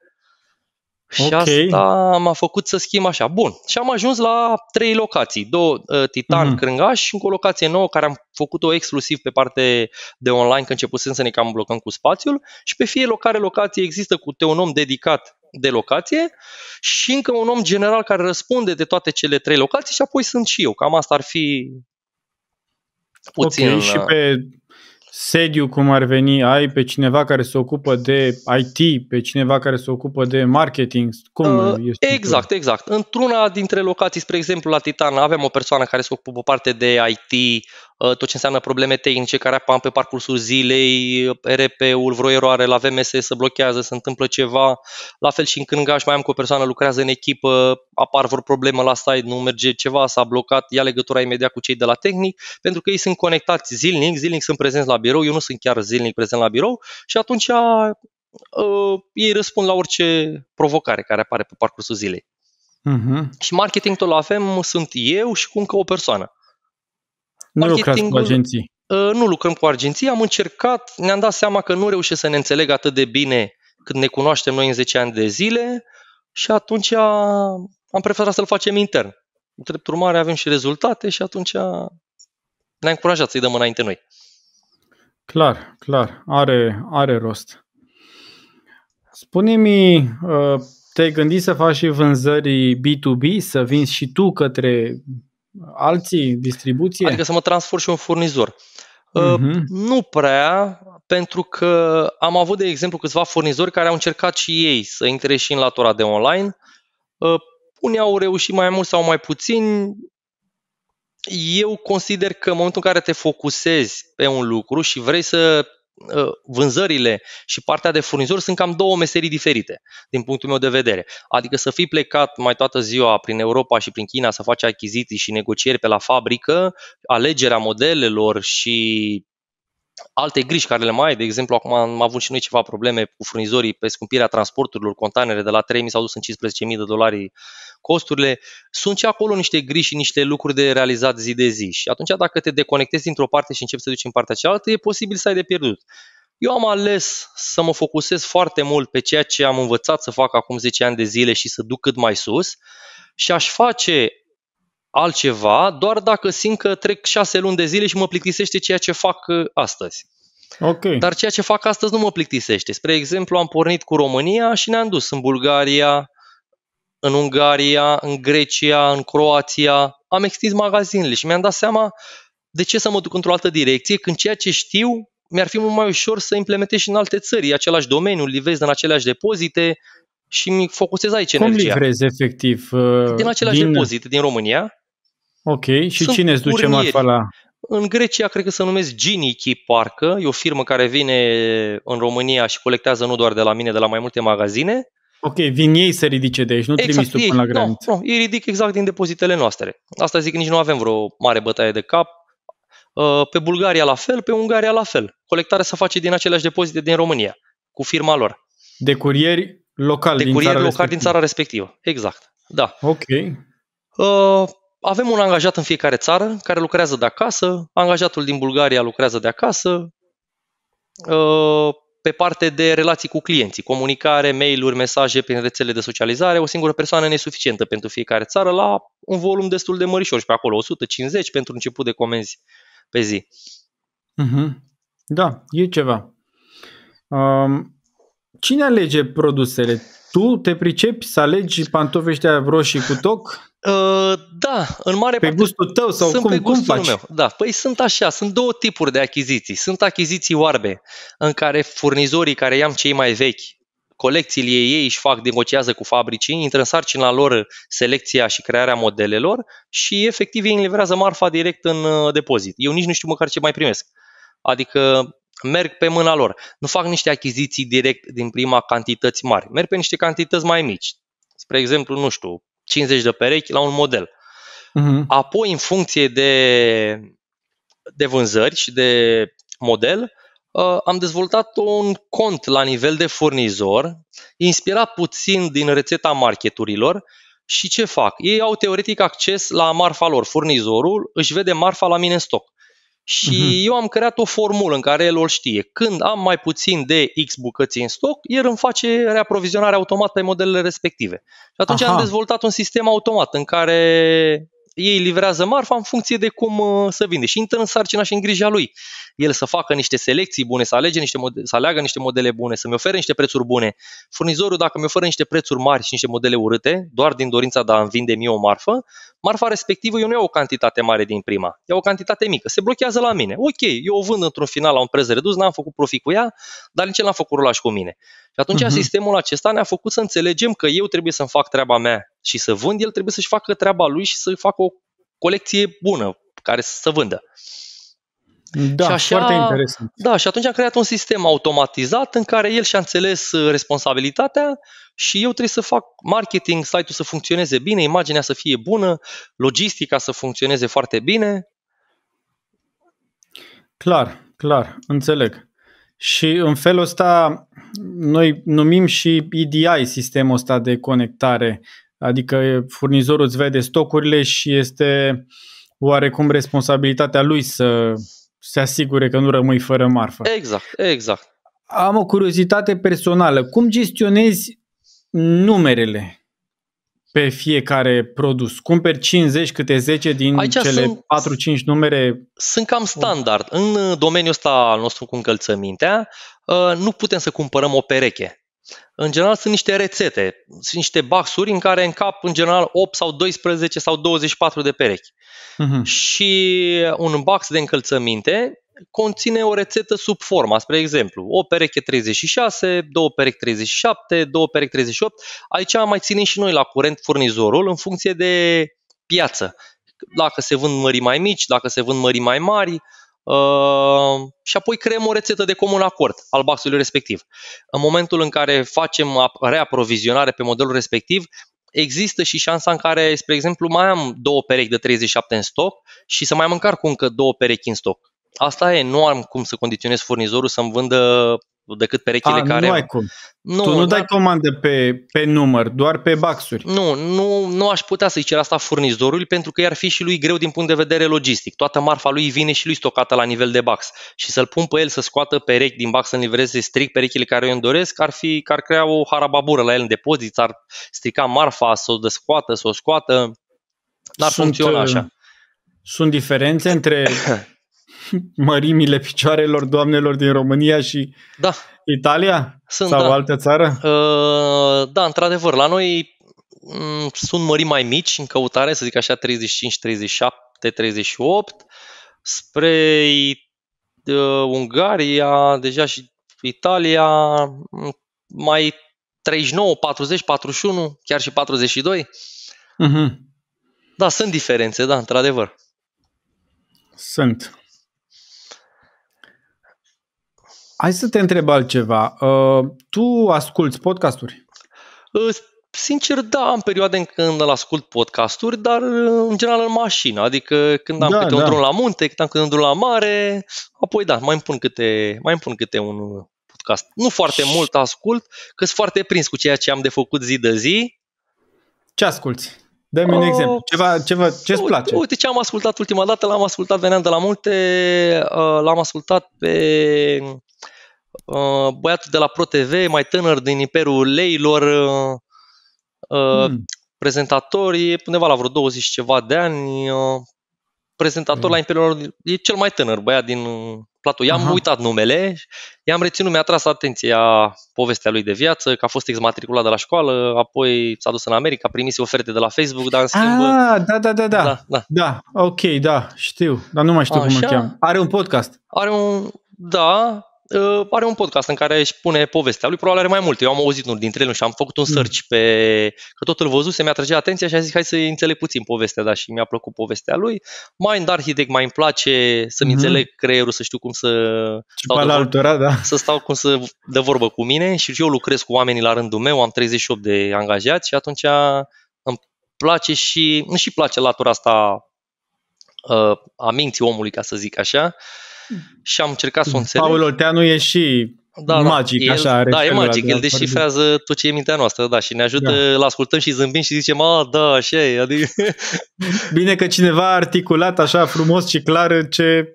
Și okay. asta m-a făcut să schimb așa. Bun. Și am ajuns la trei locații. Două, uh, Titan, mm-hmm. Crângaș și încă o locație nouă care am făcut-o exclusiv pe parte de online, că începusem să ne cam blocăm cu spațiul. Și pe fiecare locație există cu te un om dedicat de locație și încă un om general care răspunde de toate cele trei locații și apoi sunt și eu. Cam asta ar fi puțin... Okay, și uh, pe sediu cum ar veni, ai pe cineva care se ocupă de IT, pe cineva care se ocupă de marketing? Cum uh, este exact, tu? exact. Într-una dintre locații, spre exemplu la Titan, avem o persoană care se ocupă parte de IT, uh, tot ce înseamnă probleme tehnice care apar pe parcursul zilei, RP-ul, vreo eroare la VMS se blochează, se întâmplă ceva. La fel și în Cângaj mai am cu o persoană, lucrează în echipă, apar vreo problemă la site, nu merge ceva, s-a blocat, ia legătura imediat cu cei de la tehnic, pentru că ei sunt conectați zilnic, zilnic sunt prezenți la birou, eu nu sunt chiar zilnic prezent la birou și atunci a, uh, ei răspund la orice provocare care apare pe parcursul zilei. Mm-hmm. Și marketing tot la avem, sunt eu și cu încă o persoană. Nu lucrați cu agenții. Uh, nu lucrăm cu agenții, am încercat, ne-am dat seama că nu reușesc să ne înțeleg atât de bine când ne cunoaștem noi în 10 ani de zile și atunci am preferat să-l facem intern. Drept urmare avem și rezultate și atunci ne-a încurajat să-i dăm înainte noi. Clar, clar, are, are rost. Spune-mi, uh, te-ai gândit să faci și vânzări B2B, să vinzi și tu către alții, distribuție? Adică să mă transform și un furnizor. Uh-huh. Nu prea, pentru că am avut, de exemplu, câțiva furnizori care au încercat și ei să intre și în latura de online. Uh, unii au reușit mai mult sau mai puțin, eu consider că în momentul în care te focusezi pe un lucru și vrei să ă, vânzările și partea de furnizor sunt cam două meserii diferite, din punctul meu de vedere. Adică să fii plecat mai toată ziua prin Europa și prin China să faci achiziții și negocieri pe la fabrică, alegerea modelelor și alte griji care le mai ai. De exemplu, acum am avut și noi ceva probleme cu furnizorii pe scumpirea transporturilor, containere de la 3.000 s-au dus în 15.000 de dolari costurile. Sunt și acolo niște griji și niște lucruri de realizat zi de zi. Și atunci dacă te deconectezi dintr-o parte și începi să te duci în partea cealaltă, e posibil să ai de pierdut. Eu am ales să mă focusez foarte mult pe ceea ce am învățat să fac acum 10 ani de zile și să duc cât mai sus și aș face altceva doar dacă simt că trec șase luni de zile și mă plictisește ceea ce fac uh, astăzi. Okay. Dar ceea ce fac astăzi nu mă plictisește. Spre exemplu, am pornit cu România și ne-am dus în Bulgaria, în Ungaria, în Grecia, în Croația. Am extins magazinele și mi-am dat seama de ce să mă duc într-o altă direcție, când ceea ce știu mi-ar fi mult mai ușor să implementez și în alte țări, același domeniu, livrez din aceleași depozite și mi focusez aici Cum energia. Cum livrez efectiv? Din uh, același din... depozit din România Ok, și Sunt cine îți duce marfa la... În Grecia cred că se numesc Giniki Parcă, e o firmă care vine în România și colectează nu doar de la mine, de la mai multe magazine. Ok, vin ei să ridice de aici, nu exact, trimis tu până la graniță. Nu, nu, ei ridic exact din depozitele noastre. Asta zic, nici nu avem vreo mare bătaie de cap. Ă, pe Bulgaria la fel, pe Ungaria la fel. Colectarea se face din aceleași depozite din România, cu firma lor. De curieri locali de din curieri țara locali respectivă. din țara respectivă, exact. Da. Ok. Uh, avem un angajat în fiecare țară care lucrează de acasă, angajatul din Bulgaria lucrează de acasă, uh, pe parte de relații cu clienții, comunicare, mail-uri, mesaje prin rețele de socializare, o singură persoană nesuficientă pentru fiecare țară la un volum destul de mărișor și pe acolo 150 pentru început de comenzi pe zi. mm Da, e ceva. Um, cine alege produsele? Tu te pricepi să alegi pantofii ăștia roșii cu toc? Uh, da, în mare pe parte. Pe gustul tău sau sunt cum, pe gustul cum faci? meu. Da, păi sunt așa, sunt două tipuri de achiziții. Sunt achiziții oarbe, în care furnizorii care i-am cei mai vechi, colecțiile ei își fac, negociază cu fabricii, intră în sarcina lor selecția și crearea modelelor și efectiv ei îmi livrează marfa direct în uh, depozit. Eu nici nu știu măcar ce mai primesc. Adică merg pe mâna lor. Nu fac niște achiziții direct din prima cantități mari. Merg pe niște cantități mai mici. Spre exemplu, nu știu, 50 de perechi la un model. Uh-huh. Apoi, în funcție de, de vânzări și de model, uh, am dezvoltat un cont la nivel de furnizor, inspirat puțin din rețeta marketurilor și ce fac? Ei au teoretic acces la marfa lor. Furnizorul își vede marfa la mine în stoc. Și uh-huh. eu am creat o formulă în care el o știe. Când am mai puțin de X bucăți în stoc, el îmi face reaprovizionare automată pe modelele respective. Și atunci Aha. am dezvoltat un sistem automat în care ei livrează marfa în funcție de cum uh, să vinde și intră în sarcina și în grija lui. El să facă niște selecții bune, să, alege niște mode- să aleagă niște modele bune, să-mi ofere niște prețuri bune. Furnizorul, dacă mi oferă niște prețuri mari și niște modele urâte, doar din dorința de a-mi vinde mie o marfă, marfa respectivă eu nu iau o cantitate mare din prima, iau o cantitate mică, se blochează la mine. Ok, eu o vând într-un final la un preț redus, n-am făcut profit cu ea, dar nici n-am făcut rulaj cu mine. Și atunci uh-huh. sistemul acesta ne-a făcut să înțelegem că eu trebuie să-mi fac treaba mea și să vând, el trebuie să-și facă treaba lui și să facă o colecție bună care să vândă. Da, și așa, foarte interesant. Da, și atunci am creat un sistem automatizat în care el și-a înțeles uh, responsabilitatea și eu trebuie să fac marketing, site-ul să funcționeze bine, imaginea să fie bună, logistica să funcționeze foarte bine. Clar, clar, înțeleg. Și în felul ăsta noi numim și EDI sistemul ăsta de conectare Adică furnizorul îți vede stocurile și este oarecum responsabilitatea lui să se asigure că nu rămâi fără marfă. Exact, exact. Am o curiozitate personală. Cum gestionezi numerele pe fiecare produs? Cumperi 50 câte 10 din Aici cele 4-5 numere? Sunt cam standard. În domeniul ăsta al nostru cu încălțămintea, uh, nu putem să cumpărăm o pereche în general sunt niște rețete, sunt niște baxuri în care încap în general 8 sau 12 sau 24 de perechi. Uh-huh. Și un bax de încălțăminte conține o rețetă sub forma, spre exemplu, o pereche 36, două perechi 37, două perechi 38. Aici mai ținem și noi la curent furnizorul în funcție de piață. Dacă se vând mări mai mici, dacă se vând mări mai mari, uh, Uh, și apoi creăm o rețetă de comun acord al baxului respectiv. În momentul în care facem reaprovizionare pe modelul respectiv, există și șansa în care, spre exemplu, mai am două perechi de 37 în stoc și să mai mâncar cu încă două perechi în stoc. Asta e, nu am cum să condiționez furnizorul să-mi vândă decât perechile A, care... Nu ai cum. Nu, tu nu dar... dai comandă pe, pe număr, doar pe baxuri. Nu, nu, nu aș putea să-i cer asta furnizorului pentru că i-ar fi și lui greu din punct de vedere logistic. Toată marfa lui vine și lui stocată la nivel de bax. Și să-l pun pe el să scoată perechi din bax să livreze strict perechile care eu îmi doresc, ar, fi, ar crea o harababură la el în depozit, ar strica marfa, să o descoată, să o scoată. Dar funcționează. funcționa așa. Uh, sunt diferențe între mărimile picioarelor doamnelor din România și da. Italia? Sunt, Sau da. altă țară? Uh, da, într-adevăr, la noi m- mm, sunt mări mai mici în căutare, să zic așa, 35, 37, 38. Spre uh, Ungaria, deja și Italia, mm, mai 39, 40, 41, chiar și 42. Uh-huh. Mhm. Da, sunt diferențe, da, într-adevăr. Sunt. Hai să te întreb altceva. Uh, tu asculți podcasturi? Uh, sincer, da, am perioade în când îl ascult podcasturi, dar uh, în general în mașină, adică când am da, câte da. un drum la munte, când am câte un drum la mare, apoi da, mai îmi pun câte, mai îmi pun câte un podcast. Nu foarte Și... mult ascult, că sunt foarte prins cu ceea ce am de făcut zi de zi. Ce asculți? Dă-mi uh, un exemplu. Ceva, ceva, ce-ți uite, place? Uite ce am ascultat ultima dată, l-am ascultat veneam de la multe, uh, l-am ascultat pe Uh, băiatul de la ProTV, mai tânăr din Imperiul Leilor, uh, uh, hmm. prezentator, e undeva la vreo 20 ceva de ani, prezentator hmm. la Imperiul e cel mai tânăr băiat din platou. I-am Aha. uitat numele, i-am reținut, mi-a tras atenția povestea lui de viață, că a fost exmatriculat de la școală, apoi s-a dus în America, a primit oferte de la Facebook, dar în ah, schimb... Ah, da, da, da, da, da, da. da ok, da, știu, dar nu mai știu Așa. cum îl cheam. Are un podcast. Are un, da, Ă, are un podcast în care își pune povestea lui, probabil are mai multe. Eu am auzit unul dintre ele și am făcut un hmm. search pe... că tot îl văzuse, mi-a trăgea atenția și a zis hai să înțeleg puțin povestea, da, și mi-a plăcut povestea lui. mai în Architect mai îmi place să-mi mm-hmm. înțeleg creierul, să știu cum să... stau de altora, da. Să stau cum să de vorbă cu mine și eu lucrez cu oamenii la rândul meu, am 38 de angajați și atunci îmi place și... îmi și place latura asta ă, a minții omului, ca să zic așa. Uh, Mm. și am încercat să o înțeleg. Paul Olteanu e și da, da. magic, da. El, așa are Da, e magic, el deșifrează tot ce e mintea noastră, da, și ne ajută, da. îl ascultăm și zâmbim și zicem, a, da, așa e, adică... Bine că cineva a articulat așa frumos și clar ce...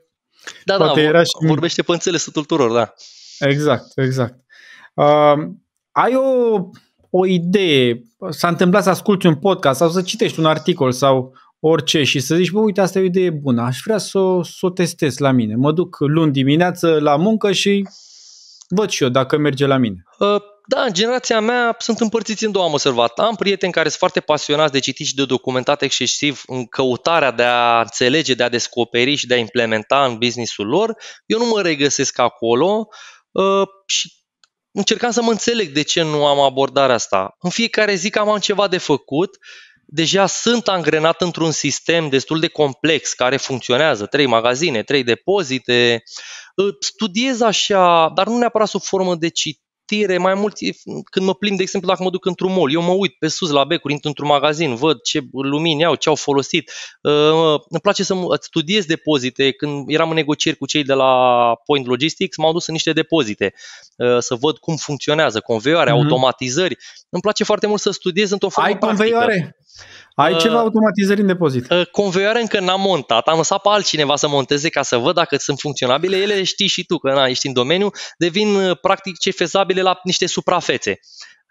Da, da Poate da, era și... vorbește pe înțelesul tuturor, da. Exact, exact. Uh, ai o, o idee, s-a întâmplat să asculti un podcast sau să citești un articol sau orice și să zici, bă, uite, asta e o idee bună, aș vrea să o, să o testez la mine. Mă duc luni dimineață la muncă și văd și eu dacă merge la mine. Uh, da, în generația mea sunt împărțiți în două, am observat. Am prieteni care sunt foarte pasionați de citit și de documentat excesiv în căutarea de a înțelege, de a descoperi și de a implementa în businessul lor. Eu nu mă regăsesc acolo uh, și încercam să mă înțeleg de ce nu am abordarea asta. În fiecare zi cam am ceva de făcut uh, deja sunt angrenat într-un sistem destul de complex care funcționează, trei magazine, trei depozite, studiez așa, dar nu neapărat sub formă de citire, mai mult când mă plimb, de exemplu, dacă mă duc într-un mall, eu mă uit pe sus la becuri, intru într-un magazin, văd ce lumini au, ce au folosit. Ă, îmi place să studiez depozite. Când eram în negocieri cu cei de la Point Logistics, m-au dus în niște depozite ă, să văd cum funcționează conveioare, mm-hmm. automatizări. Îmi place foarte mult să studiez într-o formă Ai practică. conveioare? Ai uh, ceva automatizări în depozit. Uh, conveioare încă n-am montat, am lăsat pe altcineva să monteze ca să văd dacă sunt funcționabile. Ele știi și tu că na, ești în domeniu, devin uh, practic ce fezabile la niște suprafețe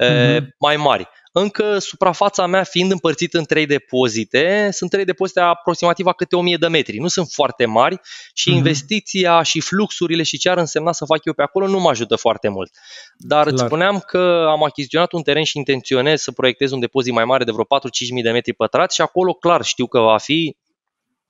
uh-huh. mai mari. Încă suprafața mea fiind împărțită în trei depozite, sunt trei depozite aproximativ a câte 1000 de metri. Nu sunt foarte mari și uh-huh. investiția și fluxurile și ce ar însemna să fac eu pe acolo nu mă ajută foarte mult. Dar Clar. îți spuneam că am achiziționat un teren și intenționez să proiectez un depozit mai mare de vreo 4-5.000 de metri pătrați și acolo clar știu că va fi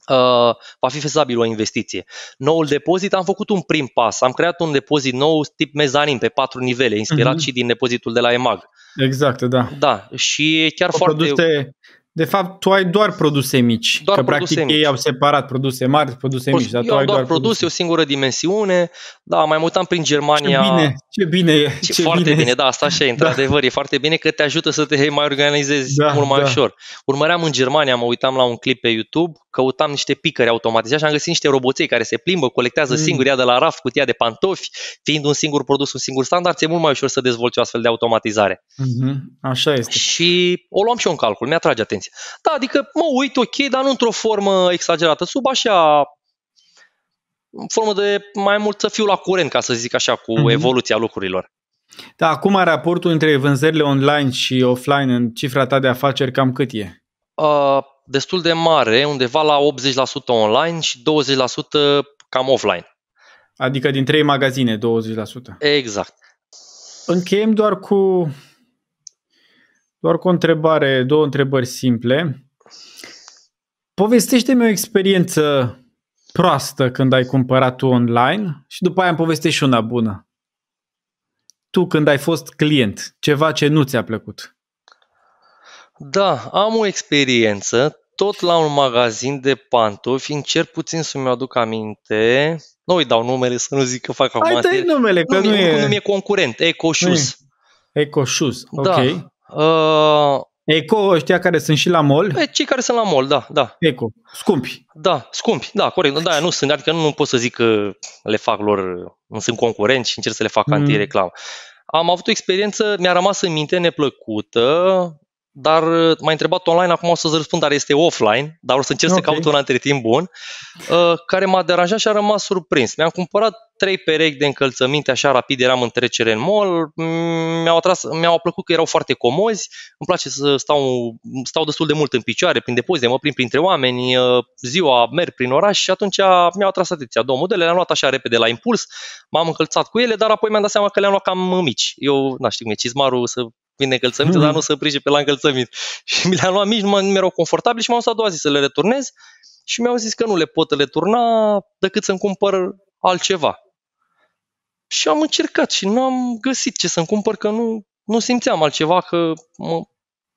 Uh, va fi fezabil o investiție. Noul depozit, am făcut un prim pas. Am creat un depozit nou tip mezanin pe patru nivele, inspirat uh-huh. și din depozitul de la EMAG. Exact, da. Da, și chiar o foarte... Produse de fapt, tu ai doar produse mici. Doar că produse practic mici. ei au separat produse mari, produse mici. Păi mici. Dar tu tu ai doar, doar produse, produse, o singură dimensiune. Da, mai mutam prin Germania. Ce bine, ce bine e. Ce, ce foarte bine. bine, da, asta așa e, da. într-adevăr. Da. E foarte bine că te ajută să te mai organizezi da, mult mai da. ușor. Urmăream în Germania, mă uitam la un clip pe YouTube, căutam niște picări automatizate și am găsit niște roboței care se plimbă, colectează mm. singuri, ia de la raf, cutia de pantofi, fiind un singur produs, un singur standard, e mult mai ușor să dezvolți o astfel de automatizare. Mm-hmm. Așa este. Și o luam și eu în calcul, mi-atrage atenția atenție. Da, adică mă uit, ok, dar nu într-o formă exagerată, sub așa în formă de mai mult să fiu la curent, ca să zic așa, cu mm-hmm. evoluția lucrurilor. Da, acum raportul între vânzările online și offline în cifra ta de afaceri cam cât e? Uh, destul de mare, undeva la 80% online și 20% cam offline. Adică din trei magazine, 20%. Exact. Încheiem doar cu doar cu o întrebare, două întrebări simple. Povestește-mi o experiență proastă când ai cumpărat tu online și după aia îmi povestești și una bună. Tu când ai fost client, ceva ce nu ți-a plăcut. Da, am o experiență tot la un magazin de pantofi, încerc puțin să-mi aduc aminte. Nu îi dau numele să nu zic că fac acum. Hai numele, că nu, nu, e... nu e concurent, Eco Shoes. Eco da. Shoes, ok. Da, Uh, Eco, ăștia care sunt și la mol. Pe cei care sunt la mol, da, da. Eco, scumpi. Da, scumpi, da, corect. Da, nu sunt, adică nu, nu pot să zic că le fac lor, nu sunt concurenți și încerc să le fac mm. anti-reclamă. Am avut o experiență, mi-a rămas în minte neplăcută, dar uh, m-ai întrebat online, acum o să-ți răspund, dar este offline, dar o să încerc okay. să caut un între timp bun, uh, care m-a deranjat și a rămas surprins. Mi-am cumpărat trei perechi de încălțăminte, așa rapid eram în trecere în mall, mm, mi-au, atras, mi-au plăcut că erau foarte comozi, îmi place să stau, stau destul de mult în picioare, prin depozite, mă prin printre oameni, uh, ziua merg prin oraș și atunci mi-au atras atenția două modele, le-am luat așa repede la impuls, m-am încălțat cu ele, dar apoi mi-am dat seama că le-am luat cam mici. Eu, nu știu cum cizmarul să vin încălțăminte, mm. dar nu se pe la încălțăminte. Și mi le-am luat mici, nu, mi erau confortabile și m-am stat a doua zi să le returnez și mi-au zis că nu le pot returna decât să-mi cumpăr altceva. Și am încercat și nu am găsit ce să-mi cumpăr, că nu, nu simțeam altceva că mă,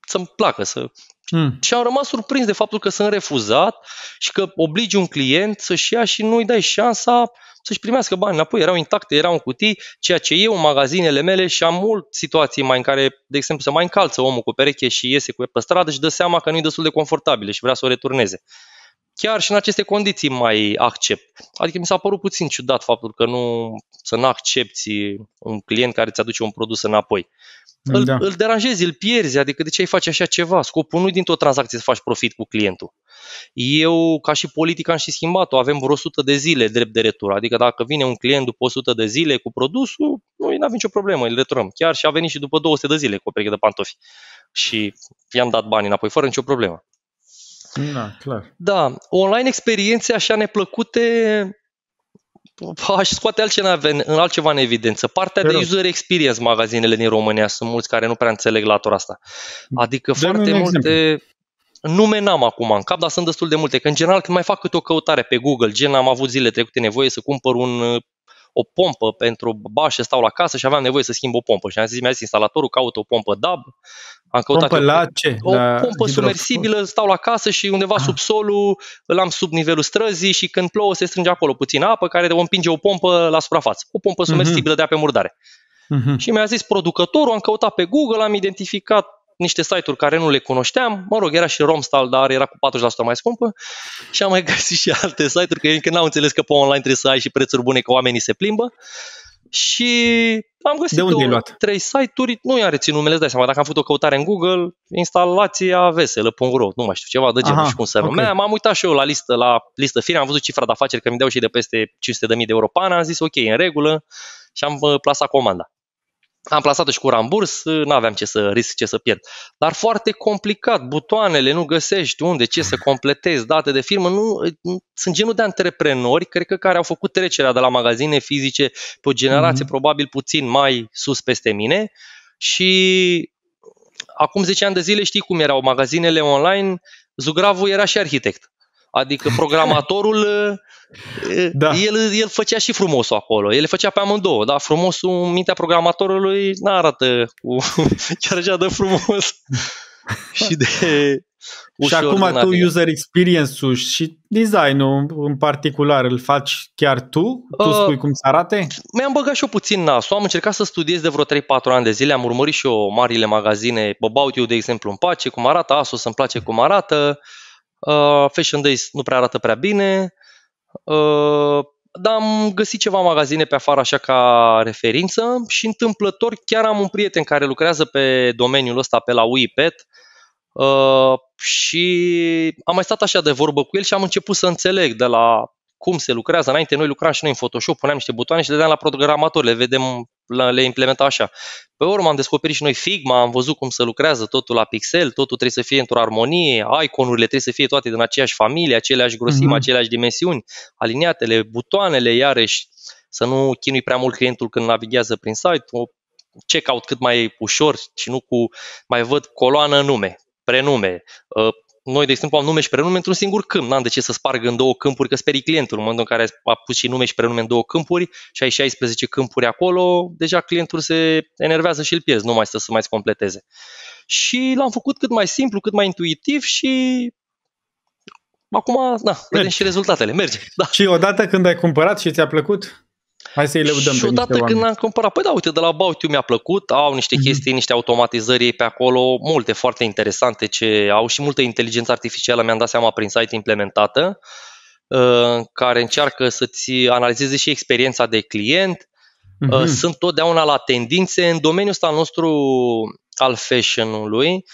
să-mi placă. Să... Mm. Și am rămas surprins de faptul că sunt refuzat și că obligi un client să-și ia și nu-i dai șansa să-și primească bani înapoi. Erau intacte, erau în cutii, ceea ce eu, magazinele mele și am mult situații mai în care, de exemplu, se mai încalță omul cu pereche și iese cu pe stradă și dă seama că nu e destul de confortabilă și vrea să o returneze chiar și în aceste condiții mai accept. Adică mi s-a părut puțin ciudat faptul că nu să nu accepti un client care îți aduce un produs înapoi. Da. Îl, îl deranjezi, îl pierzi, adică de ce ai face așa ceva? Scopul nu din o tranzacție să faci profit cu clientul. Eu, ca și politic, am și schimbat-o. Avem vreo 100 de zile drept de retur. Adică dacă vine un client după 100 de zile cu produsul, nu nu avem nicio problemă, îl returăm. Chiar și a venit și după 200 de zile cu o pereche de pantofi. Și i-am dat bani înapoi, fără nicio problemă. Da, clar. Da, online experiențe așa neplăcute aș scoate altceva în, în altceva în evidență. Partea Te de user experience magazinele din România sunt mulți care nu prea înțeleg latura asta. Adică de foarte multe exemplu. nume n-am acum în cap, dar sunt destul de multe. Că în general când mai fac câte o căutare pe Google, gen am avut zile trecute nevoie să cumpăr un o pompă pentru bașe, stau la casă și aveam nevoie să schimb o pompă. Și am zis, mi-a zis instalatorul, caută o pompă DAB. Am căutat pompă la ce? O la pompă submersibilă, stau la casă și undeva ah. sub solul, l-am sub nivelul străzii și când plouă se strânge acolo puțină apă care o împinge o pompă la suprafață. O pompă mhm. submersibilă uh-huh. de apă murdare. Uh-huh. Și mi-a zis producătorul, am căutat pe Google, am identificat niște site-uri care nu le cunoșteam, mă rog, era și Romstal, dar era cu 40% mai scumpă și am mai găsit și alte site-uri, că încă n-au înțeles că pe online trebuie să ai și prețuri bune, că oamenii se plimbă. Și am găsit de unde două, luat? trei site-uri, nu i-am reținut numele, îți dai seama, dacă am făcut o căutare în Google, instalația veselă.ro, nu mai știu ceva, de genul și cum să okay. M-am uitat și eu la listă, la listă fire, am văzut cifra de afaceri, că mi deau și de peste 500.000 de euro pana, am zis ok, în regulă și am uh, plasat comanda. Am plasat-o și cu ramburs, nu aveam ce să risc, ce să pierd. Dar foarte complicat, butoanele, nu găsești unde, ce să completezi, date de firmă. Nu, sunt genul de antreprenori, cred că care au făcut trecerea de la magazine fizice pe o generație mm-hmm. probabil puțin mai sus peste mine și acum 10 ani de zile știi cum erau magazinele online, Zugravul era și arhitect. Adică programatorul, da. el, el făcea și frumosul acolo. El făcea pe amândouă, dar frumosul, mintea programatorului, nu arată cu chiar așa de frumos. și de ușor Și acum tu user experience-ul și design-ul în particular îl faci chiar tu? Tu uh, spui cum să arate? Mi-am băgat și eu puțin nasul. Am încercat să studiez de vreo 3-4 ani de zile. Am urmărit și eu marile magazine. About eu, de exemplu, îmi place cum arată. Asus îmi place cum arată. Uh, Uh, Fashion Days nu prea arată prea bine, uh, dar am găsit ceva magazine pe afară așa ca referință și întâmplător chiar am un prieten care lucrează pe domeniul ăsta pe la WePet uh, și am mai stat așa de vorbă cu el și am început să înțeleg de la cum se lucrează. Înainte noi lucram și noi în Photoshop, puneam niște butoane și le dădeam la programator, le vedem le implementa așa. Pe urmă am descoperit și noi Figma, am văzut cum se lucrează totul la pixel, totul trebuie să fie într-o armonie, iconurile trebuie să fie toate din aceeași familie, aceleași grosimi, mm-hmm. aceleași dimensiuni, aliniatele, butoanele, iarăși să nu chinui prea mult clientul când navighează prin site, o checkout cât mai ușor și nu cu mai văd coloană nume, prenume, ă, noi, de exemplu, am nume și prenume într-un singur câmp. N-am de ce să sparg în două câmpuri, că sperii clientul. În momentul în care a pus și nume și prenume în două câmpuri și ai 16 câmpuri acolo, deja clientul se enervează și îl pierzi, nu mai stă să mai completeze. Și l-am făcut cât mai simplu, cât mai intuitiv și acum, da, Merge. vedem și rezultatele. Merge. Da. Și odată când ai cumpărat și ți-a plăcut, Hai să-i le Și odată când am cumpărat, păi da, uite, de la Bautiu mi-a plăcut, au niște mm-hmm. chestii, niște automatizări pe acolo, multe foarte interesante ce au și multă inteligență artificială, mi-am dat seama prin site implementată, uh, care încearcă să-ți analizeze și experiența de client. Mm-hmm. Sunt totdeauna la tendințe în domeniul ăsta nostru al fashion-ului,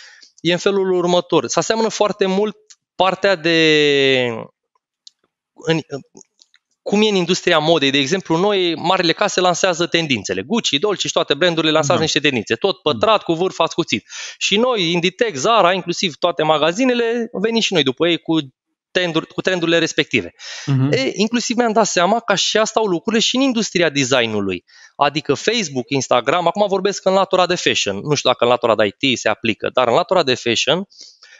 e în felul următor. Se aseamănă foarte mult partea de în, cum e în industria modei, de exemplu, noi, marile case lansează tendințele. Gucci, Dolce și toate brandurile lansează da. niște tendințe. Tot da. pătrat, cu vârf ascuțit. Și noi, Inditex, Zara, inclusiv toate magazinele, venim și noi după ei cu trenduri, cu trendurile respective. Uh-huh. E, inclusiv mi-am dat seama că asta au lucrurile și în industria designului. Adică Facebook, Instagram, acum vorbesc în latura de fashion. Nu știu dacă în latura de IT se aplică, dar în latura de fashion,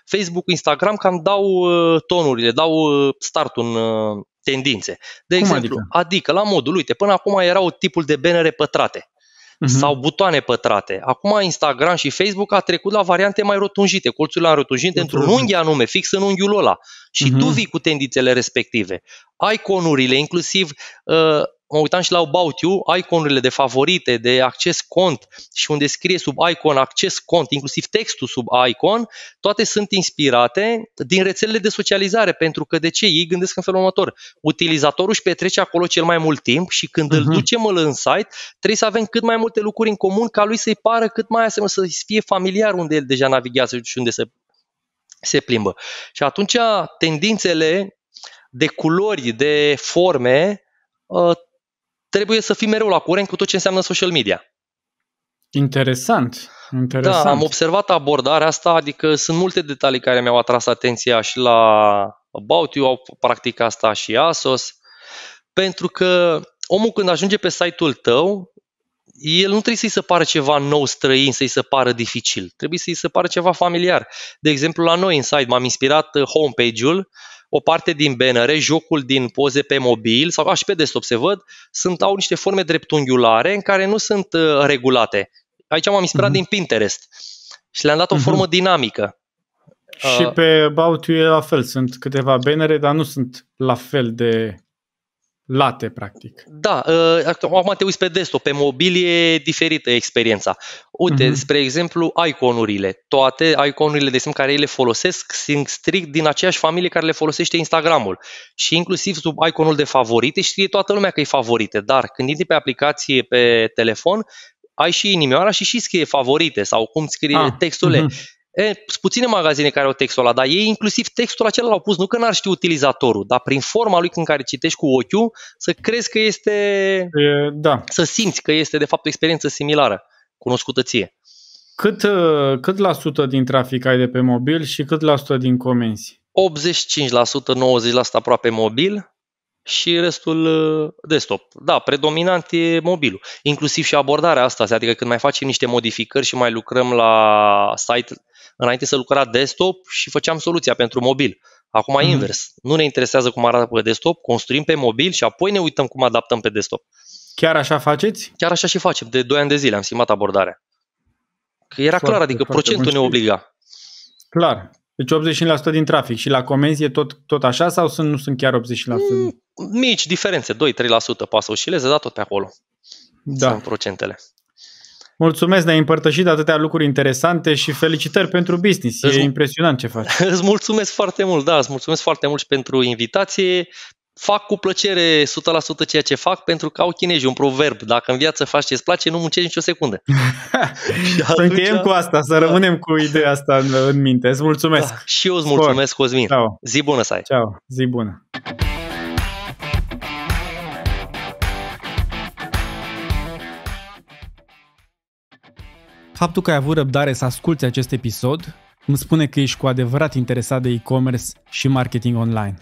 Facebook, Instagram cam dau uh, tonurile, dau uh, startul în, uh, tendințe. De Cum exemplu, adică? adică la modul, uite, până acum erau tipul de bannere pătrate uh-huh. sau butoane pătrate. Acum Instagram și Facebook a trecut la variante mai rotunjite, colțurile înrotunjite într-un unghi anume, fix în unghiul ăla. Și uh-huh. tu mhm. vii cu tendințele respective. Iconurile, inclusiv uh, mă uitam și la About You, iconurile de favorite, de acces cont și unde scrie sub icon acces cont, inclusiv textul sub icon, toate sunt inspirate din rețelele de socializare, pentru că de ce? Ei gândesc în felul următor. Utilizatorul își petrece acolo cel mai mult timp și când uh-huh. îl mhm. ducem îl în site, trebuie să avem cât mai multe lucruri în comun ca lui să-i pară cât mai asemenea, să-i fie familiar unde el deja navighează și unde se, se plimbă. Și atunci tendințele de culori, de forme, ă, trebuie să fii mereu la curent cu tot ce înseamnă social media. Interesant. Interesant. Da, am observat abordarea asta, adică sunt multe detalii care mi-au atras atenția și la About You, au practic asta și ASOS, pentru că omul când ajunge pe site-ul tău, el nu trebuie să-i se pară ceva nou străin, să-i se pară dificil. Trebuie să-i se pară ceva familiar. De exemplu, la noi în site m-am inspirat uh, homepage-ul o parte din BNR, jocul din poze pe mobil sau așa pe desktop se văd, sunt au niște forme dreptunghiulare în care nu sunt uh, regulate. Aici m-am inspirat uh-huh. din Pinterest și le-am dat o uh-huh. formă dinamică. Și uh, pe About You e la fel, sunt câteva bannere, dar nu sunt la fel de late, practic. Da, uh, acum te uiți pe desktop, pe mobil e diferită experiența. Uite, uh-huh. spre exemplu, iconurile. Toate iconurile de sim care ei le folosesc sunt strict din aceeași familie care le folosește Instagramul. Și inclusiv sub iconul de favorite știe toată lumea că e favorite, dar când intri pe aplicație pe telefon, ai și inimioara și și scrie favorite sau cum scrie ah, textul. Uh-huh. E, sunt puține magazine care au textul ăla, dar ei inclusiv textul acela l-au pus nu că n-ar ști utilizatorul, dar prin forma lui în care citești cu ochiul să crezi că este, e, da. să simți că este de fapt o experiență similară, cunoscută ție. Cât, cât la sută din trafic ai de pe mobil și cât la sută din comenzi? 85%, 90% aproape mobil și restul desktop. Da, predominant e mobilul. Inclusiv și abordarea asta, adică când mai facem niște modificări și mai lucrăm la site Înainte să lucra desktop și făceam soluția pentru mobil. Acum mm-hmm. invers. Nu ne interesează cum arată pe desktop, construim pe mobil și apoi ne uităm cum adaptăm pe desktop. Chiar așa faceți? Chiar așa și facem. De 2 ani de zile am schimbat abordarea. Că era foarte, clar, adică procentul ne obliga. Clar. Deci 85% din trafic și la comenzi e tot, tot așa sau sunt, nu sunt chiar 80%? Mm, mici diferențe, 2-3% să ușileze, dar tot pe acolo. Da. Sunt procentele. Mulțumesc, ne-ai împărtășit atâtea lucruri interesante și felicitări pentru business. Îți, e impresionant ce faci. Îți mulțumesc foarte mult, da, îți mulțumesc foarte mult și pentru invitație. Fac cu plăcere 100% ceea ce fac pentru că au chinezi un proverb. Dacă în viață faci ce-ți place, nu muncești nicio secundă. să atunci... încheiem cu asta, să da. rămânem cu ideea asta în, în minte. Îți mulțumesc. Da. Și eu îți mulțumesc, Cosmin. Ciao. Zi bună să ai. Ciao, zi bună. Faptul că ai avut răbdare să asculti acest episod îmi spune că ești cu adevărat interesat de e-commerce și marketing online.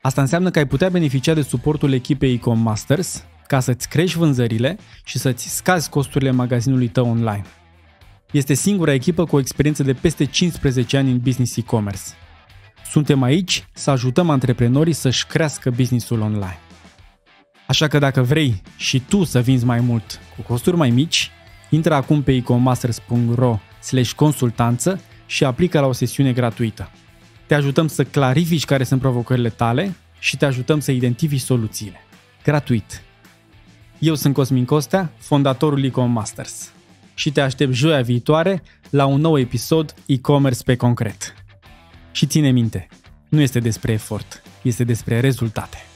Asta înseamnă că ai putea beneficia de suportul echipei Ecom Masters ca să-ți crești vânzările și să-ți scazi costurile magazinului tău online. Este singura echipă cu o experiență de peste 15 ani în business e-commerce. Suntem aici să ajutăm antreprenorii să-și crească businessul online. Așa că dacă vrei și tu să vinzi mai mult cu costuri mai mici, Intră acum pe ecomasters.ro slash consultanță și aplică la o sesiune gratuită. Te ajutăm să clarifici care sunt provocările tale și te ajutăm să identifici soluțiile. Gratuit! Eu sunt Cosmin Costea, fondatorul Ecomasters și te aștept joia viitoare la un nou episod e-commerce pe concret. Și ține minte, nu este despre efort, este despre rezultate.